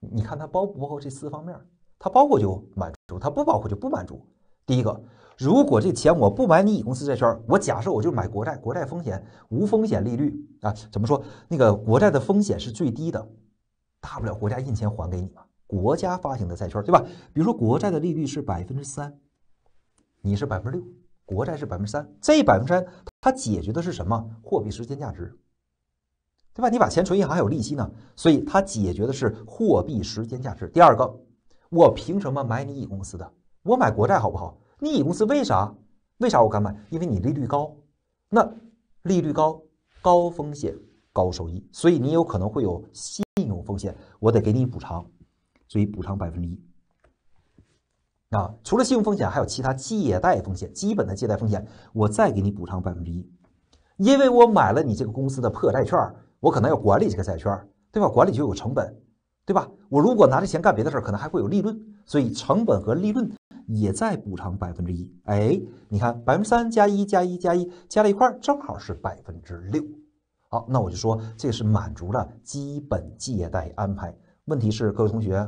S1: 你看它包不包括这四方面？它包括就满足，它不包括就不满足。第一个。如果这钱我不买你乙公司债券，我假设我就买国债，国债风险无风险利率啊？怎么说？那个国债的风险是最低的，大不了国家印钱还给你嘛，国家发行的债券对吧？比如说国债的利率是百分之三，你是百分之六，国债是百分之三，这百分之三它解决的是什么？货币时间价值，对吧？你把钱存银行还有利息呢，所以它解决的是货币时间价值。第二个，我凭什么买你乙公司的？我买国债好不好？你乙公司为啥？为啥我敢买？因为你利率高，那利率高，高风险高收益，所以你有可能会有信用风险，我得给你补偿，所以补偿百分之一。啊，除了信用风险，还有其他借贷风险，基本的借贷风险，我再给你补偿百分之一，因为我买了你这个公司的破债券，我可能要管理这个债券，对吧？管理就有成本，对吧？我如果拿着钱干别的事儿，可能还会有利润，所以成本和利润。也在补偿百分之一，哎，你看百分之三加一加一加一加在一块儿，正好是百分之六。好，那我就说这是满足了基本借贷安排。问题是各位同学，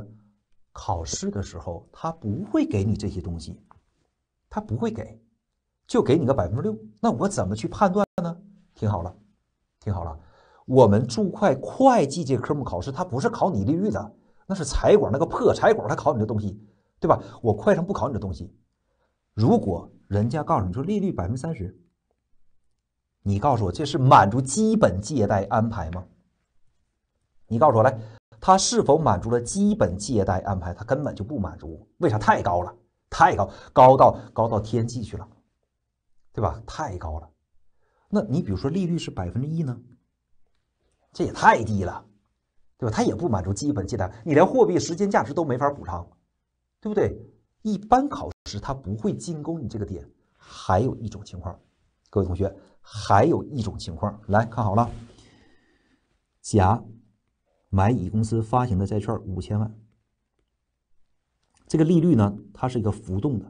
S1: 考试的时候他不会给你这些东西，他不会给，就给你个百分之六。那我怎么去判断呢？听好了，听好了，我们注会会计这科目考试，它不是考你利率的，那是财管那个破财管，它考你的东西。对吧？我快上不考你的东西。如果人家告诉你说利率百分之三十，你告诉我这是满足基本借贷安排吗？你告诉我来，他是否满足了基本借贷安排？他根本就不满足，为啥？太高了，太高，高到高到天际去了，对吧？太高了。那你比如说利率是百分之一呢？这也太低了，对吧？他也不满足基本借贷，你连货币时间价值都没法补偿。对不对？一般考试他不会进攻你这个点。还有一种情况，各位同学，还有一种情况，来看好了。甲买乙公司发行的债券五千万，这个利率呢，它是一个浮动的，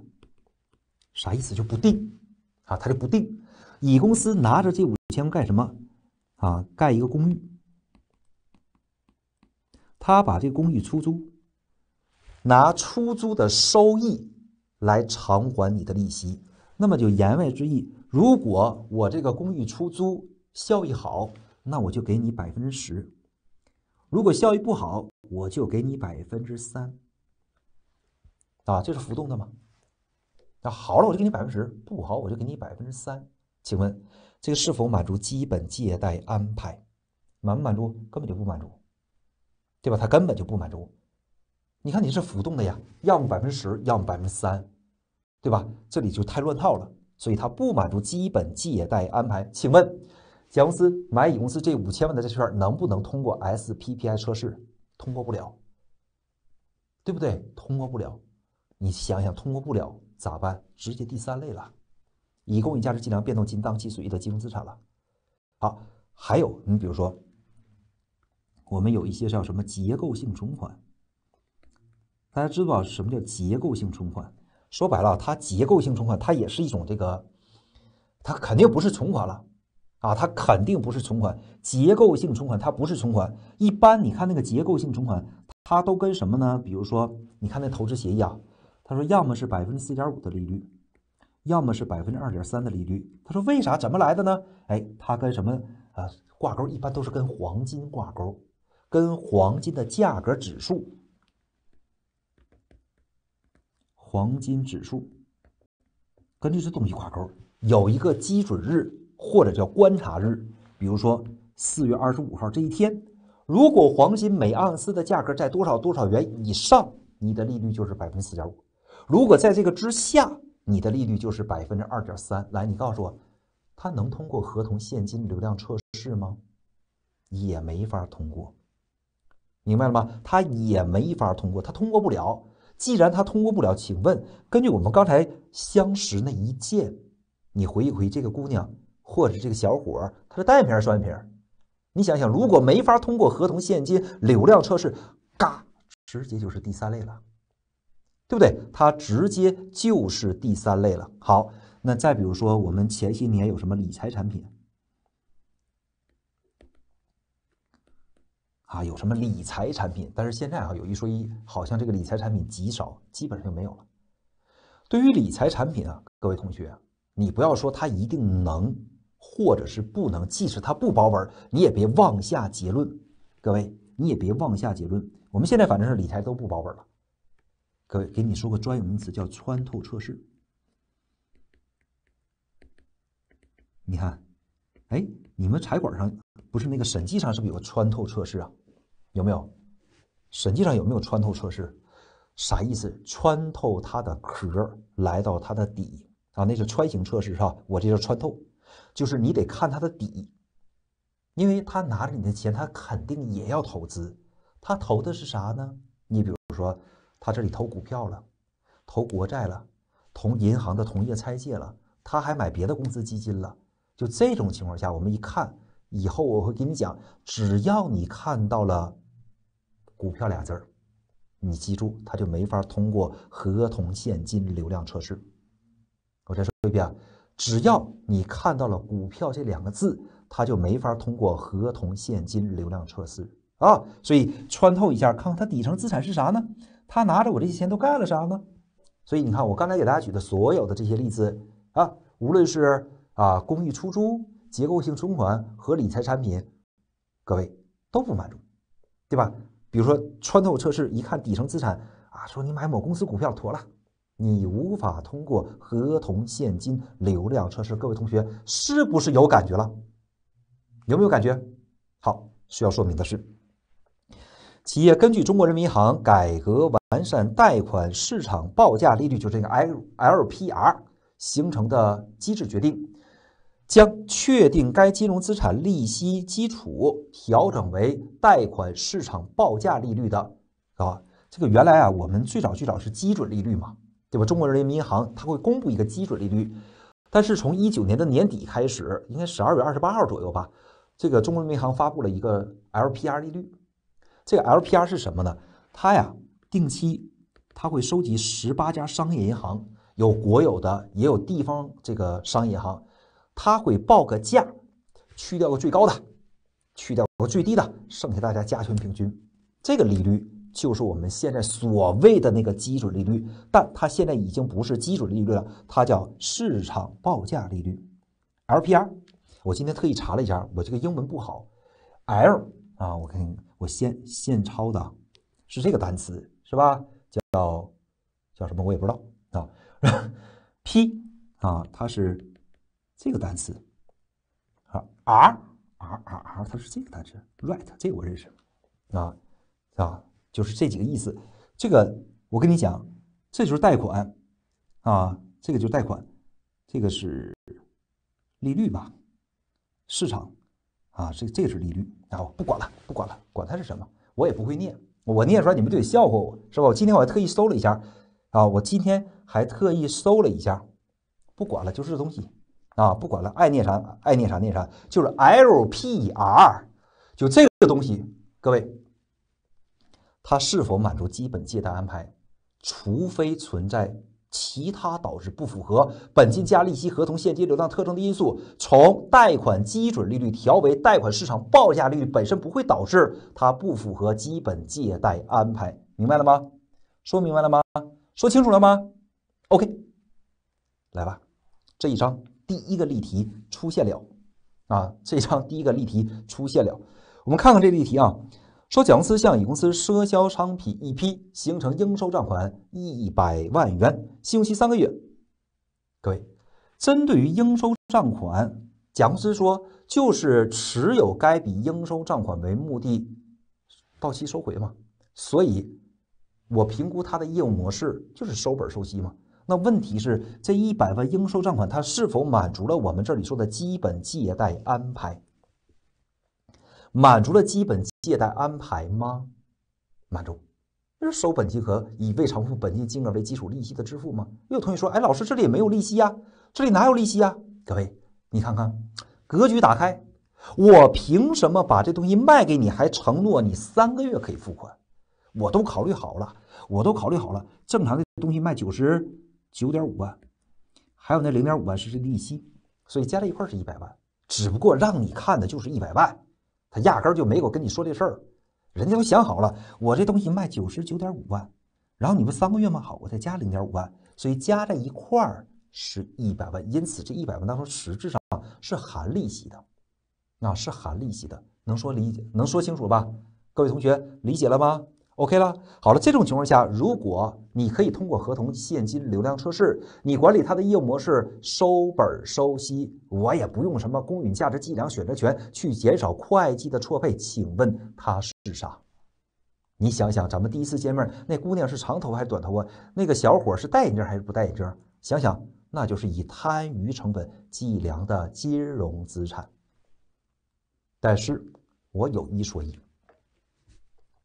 S1: 啥意思？就不定啊，它就不定。乙公司拿着这五千万干什么？啊，盖一个公寓，他把这个公寓出租。拿出租的收益来偿还你的利息，那么就言外之意，如果我这个公寓出租效益好，那我就给你百分之十；如果效益不好，我就给你百分之三。啊，这是浮动的嘛？那好了，我就给你百分之十；不好，我就给你百分之三。请问这个是否满足基本借贷安排？满不满足？根本就不满足，对吧？他根本就不满足。你看你是浮动的呀，要么百分之十，要么百分之三，对吧？这里就太乱套了，所以它不满足基本借贷安排。请问甲公司买乙公司这五千万的债券能不能通过 SPPI 测试？通过不了，对不对？通过不了，你想想，通过不了咋办？直接第三类了，以公允价值计量变动金当期损益的金融资产了。好，还有你比如说，我们有一些叫什么结构性存款。大家知道什么叫结构性存款？说白了，它结构性存款，它也是一种这个，它肯定不是存款了啊，它肯定不是存款。结构性存款它不是存款，一般你看那个结构性存款，它都跟什么呢？比如说，你看那投资协议啊，他说要么是百分之四点五的利率，要么是百分之二点三的利率。他说为啥？怎么来的呢？哎，它跟什么啊挂钩？一般都是跟黄金挂钩，跟黄金的价格指数。黄金指数根据只东西挂钩，有一个基准日或者叫观察日，比如说四月二十五号这一天，如果黄金每盎司的价格在多少多少元以上，你的利率就是百分之四点五；如果在这个之下，你的利率就是百分之二点三。来，你告诉我，它能通过合同现金流量测试吗？也没法通过，明白了吗？它也没法通过，它通过不了。既然他通过不了，请问根据我们刚才相识那一见，你回忆回忆这个姑娘或者这个小伙儿，他是单眼皮儿双眼皮儿？你想想，如果没法通过合同现金流量测试，嘎，直接就是第三类了，对不对？他直接就是第三类了。好，那再比如说，我们前些年有什么理财产品？啊，有什么理财产品？但是现在啊，有一说一，好像这个理财产品极少，基本上就没有了。对于理财产品啊，各位同学，你不要说它一定能，或者是不能，即使它不保本，你也别妄下结论。各位，你也别妄下结论。我们现在反正是理财都不保本了。各位，给你说个专有名词，叫穿透测试。你看，哎，你们财管上不是那个审计上是不是有个穿透测试啊？有没有审计上有没有穿透测试？啥意思？穿透它的壳来到它的底啊，那是穿行测试是吧？我这叫穿透，就是你得看它的底，因为他拿着你的钱，他肯定也要投资，他投的是啥呢？你比如说，他这里投股票了，投国债了，同银行的同业拆借了，他还买别的公司基金了，就这种情况下，我们一看以后，我会给你讲，只要你看到了。股票俩字儿，你记住，它就没法通过合同现金流量测试。我再说一遍啊，只要你看到了股票这两个字，它就没法通过合同现金流量测试啊。所以穿透一下，看看它底层资产是啥呢？他拿着我这些钱都干了啥呢？所以你看，我刚才给大家举的所有的这些例子啊，无论是啊公寓出租、结构性存款和理财产品，各位都不满足，对吧？比如说穿透测试，一看底层资产啊，说你买某公司股票妥了，你无法通过合同现金流量测试。各位同学是不是有感觉了？有没有感觉？好，需要说明的是，企业根据中国人民银行改革完善贷款市场报价利率，就这个 L L P R 形成的机制决定。将确定该金融资产利息基础调整为贷款市场报价利率的，啊，这个原来啊，我们最早最早是基准利率嘛，对吧？中国人民银行它会公布一个基准利率，但是从一九年的年底开始，应该十二月二十八号左右吧，这个中国人民银行发布了一个 LPR 利率。这个 LPR 是什么呢？它呀，定期它会收集十八家商业银行，有国有的，也有地方这个商业银行。他会报个价，去掉个最高的，去掉个最低的，剩下大家加权平均，这个利率就是我们现在所谓的那个基准利率。但它现在已经不是基准利率了，它叫市场报价利率 （LPR）。我今天特意查了一下，我这个英文不好。L 啊，我看我先现抄的是这个单词是吧？叫叫什么？我也不知道啊。P 啊，它是。这个单词啊，r r r r，它是这个单词，right，这我认识，啊，是吧？就是这几个意思。这个我跟你讲，这就是贷款啊，这个就是贷款，这个是利率吧？市场啊，这这是利率。然后不管了，不管了，管它是什么，我也不会念，我念出来你们就得笑话我，是吧？我今天我还特意搜了一下啊，我今天还特意搜了一下，不管了，就是这东西。啊，不管了，爱念啥爱念啥念啥，就是 LPR，就这个东西，各位，它是否满足基本借贷安排？除非存在其他导致不符合本金加利息合同现金流量特征的因素，从贷款基准利率调为贷款市场报价利率本身不会导致它不符合基本借贷安排，明白了吗？说明白了吗？说清楚了吗？OK，来吧，这一章。第一个例题出现了啊！这章第一个例题出现了，我们看看这例题啊。说甲公司向乙公司赊销商品一批，形成应收账款一百万元，信用期三个月。各位，针对于应收账款，甲公司说就是持有该笔应收账款为目的，到期收回嘛。所以，我评估它的业务模式就是收本收息嘛。那问题是，这一百万应收账款它是否满足了我们这里说的基本借贷安排？满足了基本借贷安排吗？满足，就是收本金和以未偿付本金金额为基础利息的支付吗？有同学说，哎，老师这里也没有利息呀，这里哪有利息啊？各位，你看看，格局打开，我凭什么把这东西卖给你，还承诺你三个月可以付款？我都考虑好了，我都考虑好了，正常的东西卖九十。九点五万，还有那零点五万是利息，所以加在一块是一百万。只不过让你看的就是一百万，他压根儿就没有跟你说这事儿。人家都想好了，我这东西卖九十九点五万，然后你们三个月吗？好，我再加零点五万，所以加在一块是一百万。因此这一百万当中实质上是含利息的，啊，是含利息的。能说理解？能说清楚吧？各位同学理解了吗？OK 了，好了，这种情况下，如果你可以通过合同现金流量测试，你管理它的业务模式收本收息，我也不用什么公允价值计量选择权去减少会计的错配，请问它是啥？你想想，咱们第一次见面，那姑娘是长头发还是短头发？那个小伙是戴眼镜还是不戴眼镜？想想，那就是以摊余成本计量的金融资产。但是我有一说一。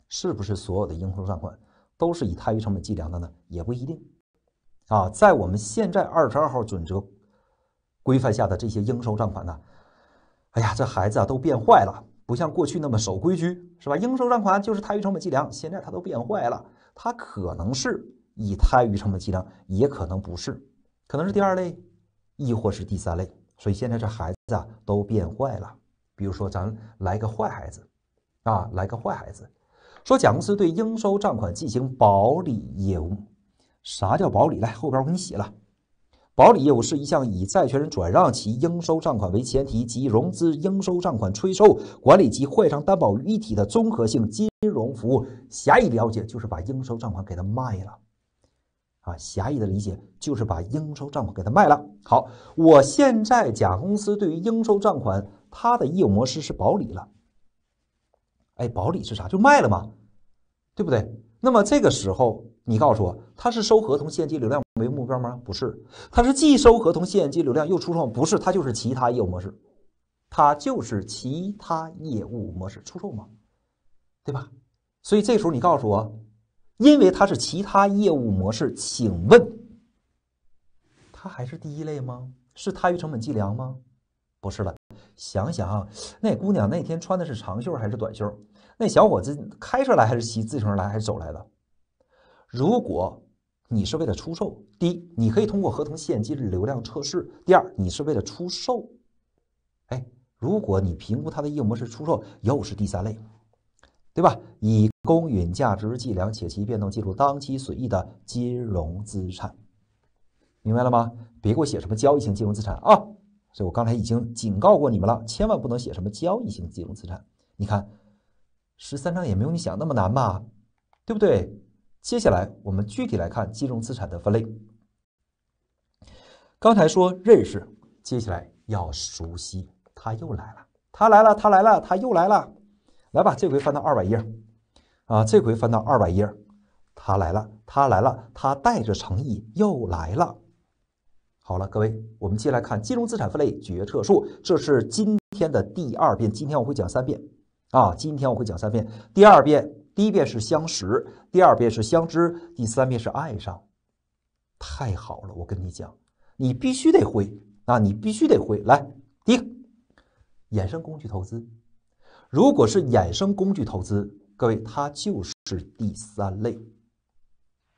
S1: 是不是所有的应收账款都是以摊余成本计量的呢？也不一定啊。在我们现在二十二号准则规范下的这些应收账款呢，哎呀，这孩子啊都变坏了，不像过去那么守规矩，是吧？应收账款就是摊余成本计量，现在它都变坏了，他可能是以摊余成本计量，也可能不是，可能是第二类，亦或是第三类。所以现在这孩子啊都变坏了。比如说，咱来个坏孩子啊，来个坏孩子。说甲公司对应收账款进行保理业务，啥叫保理？来，后边我给你写了，保理业务是一项以债权人转让其应收账款为前提，及融资、应收账款催收、管理及坏账担保于一体的综合性金融服务。狭义了解就是把应收账款给它卖了，啊，狭义的理解就是把应收账款给它卖了。好，我现在甲公司对于应收账款，它的业务模式是保理了。哎，保理是啥？就卖了嘛，对不对？那么这个时候，你告诉我，它是收合同现金流量为目标吗？不是，它是既收合同现金流量又出售，不是，它就是其他业务模式，它就是其他业务模式出售嘛，对吧？所以这时候你告诉我，因为它是其他业务模式，请问，它还是第一类吗？是摊余成本计量吗？不是了，想想啊，那姑娘那天穿的是长袖还是短袖？那小伙子开车来还是骑自行车来还是走来的？如果你是为了出售，第一，你可以通过合同现金流量测试；第二，你是为了出售，哎，如果你评估它的业务模式出售，又是第三类，对吧？以公允价值计量且其变动计入当期损益的金融资产，明白了吗？别给我写什么交易性金融资产啊！所以我刚才已经警告过你们了，千万不能写什么交易型金融资产。你看，十三章也没有你想那么难吧，对不对？接下来我们具体来看金融资产的分类。刚才说认识，接下来要熟悉。他又来了，他来了，他来了，他又来了。来吧，这回翻到二百页，啊，这回翻到二百页，他来了，他来了，他带着诚意又来了。好了，各位，我们接下来看金融资产分类决策术，这是今天的第二遍。今天我会讲三遍啊，今天我会讲三遍。第二遍，第一遍是相识，第二遍是相知，第三遍是爱上。太好了，我跟你讲，你必须得会啊，你必须得会。来，第一个衍生工具投资，如果是衍生工具投资，各位它就是第三类。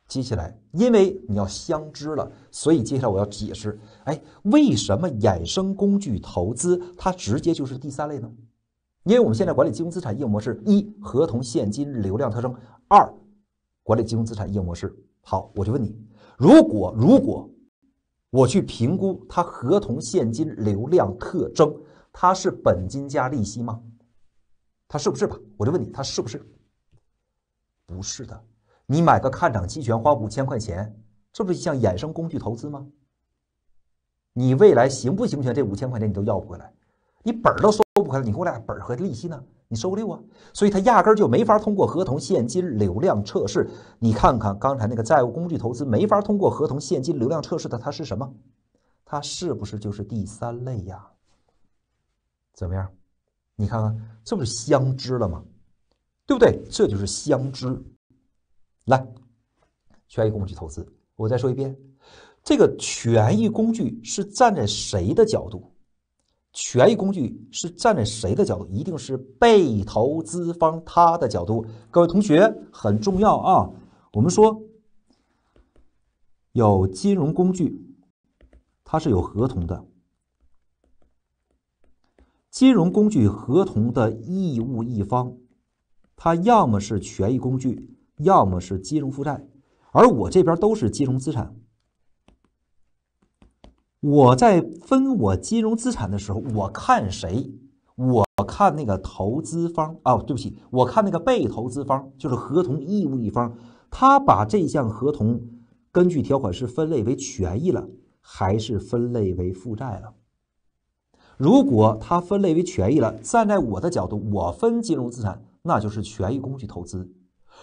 S1: 接下来，因为你要相知了，所以接下来我要解释，哎，为什么衍生工具投资它直接就是第三类呢？因为我们现在管理金融资产业务模式，一合同现金流量特征，二管理金融资产业务模式。好，我就问你，如果如果我去评估它合同现金流量特征，它是本金加利息吗？它是不是吧？我就问你，它是不是？不是的。你买个看涨期权花五千块钱，这不是一项衍生工具投资吗？你未来行不行权这五千块钱你都要不回来，你本都收不回来，你给我俩本和利息呢？你收六啊？所以它压根儿就没法通过合同现金流量测试。你看看刚才那个债务工具投资没法通过合同现金流量测试的，它是什么？它是不是就是第三类呀？怎么样？你看看，这不是相知了吗？对不对？这就是相知。来，权益工具投资，我再说一遍，这个权益工具是站在谁的角度？权益工具是站在谁的角度？一定是被投资方他的角度。各位同学很重要啊！我们说有金融工具，它是有合同的。金融工具合同的义务一方，它要么是权益工具。要么是金融负债，而我这边都是金融资产。我在分我金融资产的时候，我看谁，我看那个投资方啊，对不起，我看那个被投资方，就是合同义务一方，他把这项合同根据条款是分类为权益了，还是分类为负债了？如果他分类为权益了，站在我的角度，我分金融资产，那就是权益工具投资。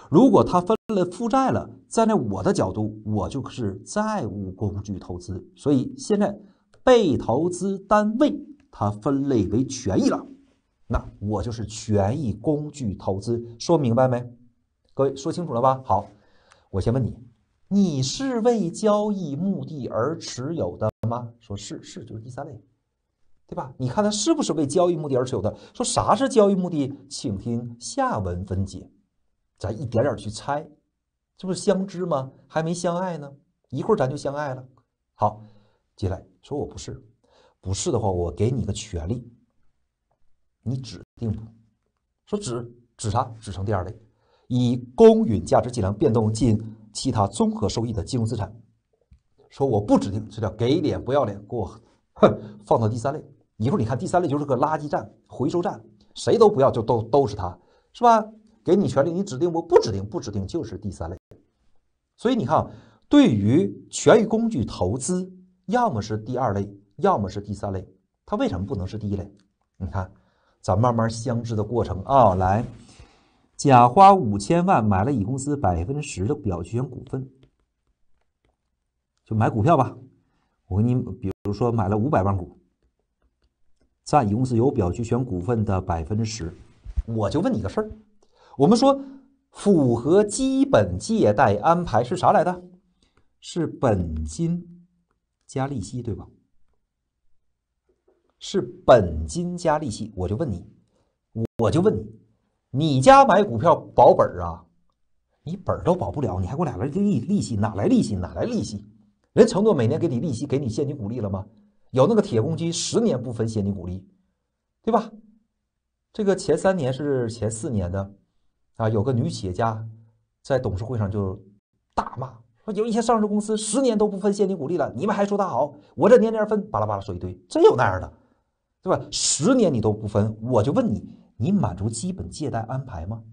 S1: 如果他分了负债了，站在我的角度，我就是债务工具投资。所以现在被投资单位它分类为权益了，那我就是权益工具投资。说明白没？各位说清楚了吧？好，我先问你，你是为交易目的而持有的吗？说是是，就是第三类，对吧？你看他是不是为交易目的而持有的？说啥是交易目的？请听下文分解。咱一点点去猜，这不是相知吗？还没相爱呢，一会儿咱就相爱了。好，进来说，我不是，不是的话，我给你个权利，你指定不？说指指啥？指成第二类，以公允价值计量变动进其他综合收益的金融资产。说我不指定，这叫给脸不要脸，给我哼，放到第三类。一会儿你看第三类就是个垃圾站、回收站，谁都不要，就都都是它，是吧？给你权利，你指定不？不指定，不指定就是第三类。所以你看，对于权益工具投资，要么是第二类，要么是第三类。它为什么不能是第一类？你看，咱慢慢相知的过程啊。来，甲花五千万买了乙公司百分之十的表决权股份，就买股票吧。我给你，比如说买了五百万股，占乙公司有表决权股份的百分之十。我就问你个事儿。我们说符合基本借贷安排是啥来的？是本金加利息，对吧？是本金加利息，我就问你，我就问你，你家买股票保本儿啊？你本儿都保不了，你还给我来利利息？哪来利息？哪来利息？人承诺每年给你利息，给你现金股利了吗？有那个铁公鸡，十年不分现金股利，对吧？这个前三年是前四年的。啊，有个女企业家在董事会上就大骂，说有一些上市公司十年都不分现金股利了，你们还说它好？我这年年分，巴拉巴拉说一堆，真有那样的，对吧？十年你都不分，我就问你，你满足基本借贷安排吗？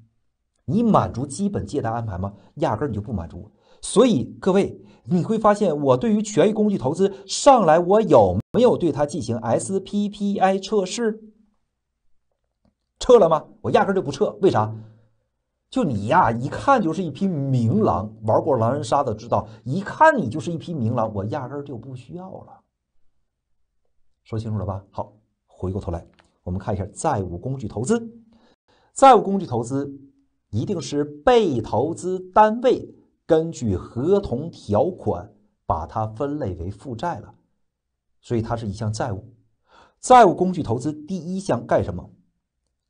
S1: 你满足基本借贷安排吗？压根你就不满足。所以各位，你会发现，我对于权益工具投资上来，我有没有对它进行 S P P I 测试？撤了吗？我压根就不撤，为啥？就你呀，一看就是一批明狼。玩过狼人杀的知道，一看你就是一批明狼。我压根就不需要了，说清楚了吧？好，回过头来，我们看一下债务工具投资。债务工具投资一定是被投资单位根据合同条款把它分类为负债了，所以它是一项债务。债务工具投资第一项干什么？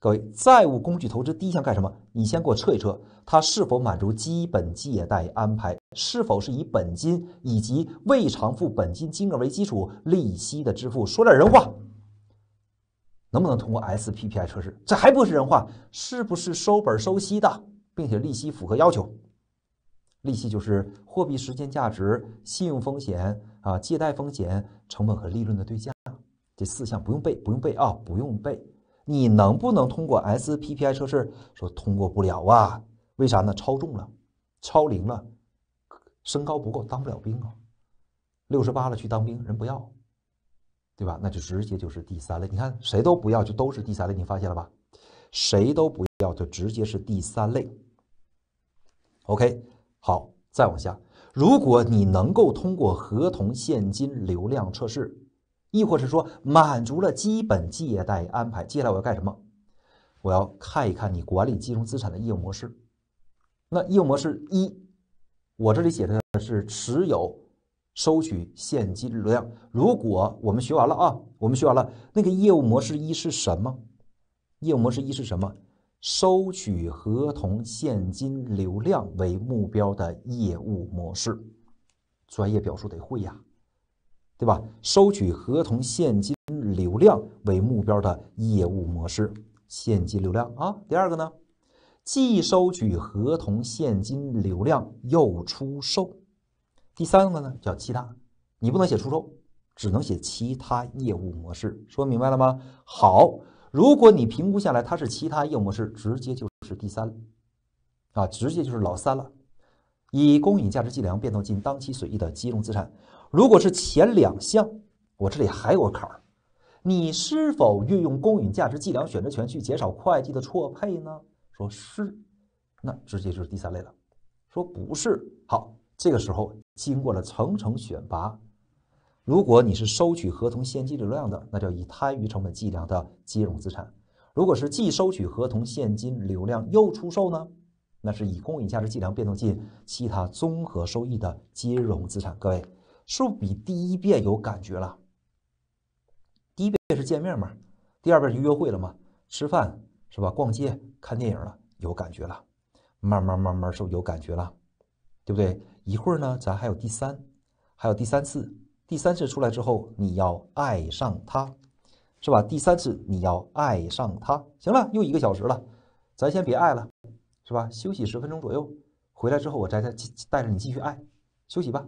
S1: 各位，债务工具投资第一项干什么？你先给我测一测，它是否满足基本借贷安排？是否是以本金以及未偿付本金金额为基础利息的支付？说点人话，能不能通过 SPPI 测试？这还不是人话？是不是收本收息的，并且利息符合要求？利息就是货币时间价值、信用风险啊、借贷风险、成本和利润的对价。这四项不用背，不用背啊，不用背。你能不能通过 SPPI 测试？说通过不了啊？为啥呢？超重了，超龄了，身高不够，当不了兵啊！六十八了去当兵，人不要，对吧？那就直接就是第三类。你看谁都不要，就都是第三类。你发现了吧？谁都不要，就直接是第三类。OK，好，再往下，如果你能够通过合同现金流量测试。亦或是说，满足了基本借贷安排，接下来我要干什么？我要看一看你管理金融资产的业务模式。那业务模式一，我这里写的是持有收取现金流量。如果我们学完了啊，我们学完了那个业务模式一是什么？业务模式一是什么？收取合同现金流量为目标的业务模式。专业表述得会呀。对吧？收取合同现金流量为目标的业务模式，现金流量啊。第二个呢，既收取合同现金流量又出售。第三个呢，叫其他。你不能写出售，只能写其他业务模式。说明白了吗？好，如果你评估下来它是其他业务模式，直接就是第三了啊，直接就是老三了。以公允价值计量变动进当期损益的金融资产。如果是前两项，我这里还有个坎儿，你是否运用公允价值计量选择权去减少会计的错配呢？说是，那直接就是第三类了。说不是，好，这个时候经过了层层选拔，如果你是收取合同现金流量的，那叫以摊余成本计量的金融资产；如果是既收取合同现金流量又出售呢，那是以公允价值计量变动进其他综合收益的金融资产。各位。是不比第一遍有感觉了？第一遍是见面嘛，第二遍就约会了嘛，吃饭是吧？逛街、看电影了，有感觉了，慢慢慢慢是不有感觉了，对不对？一会儿呢，咱还有第三，还有第三次，第三次出来之后你要爱上他，是吧？第三次你要爱上他。行了，又一个小时了，咱先别爱了，是吧？休息十分钟左右，回来之后我再再带着你继续爱，休息吧。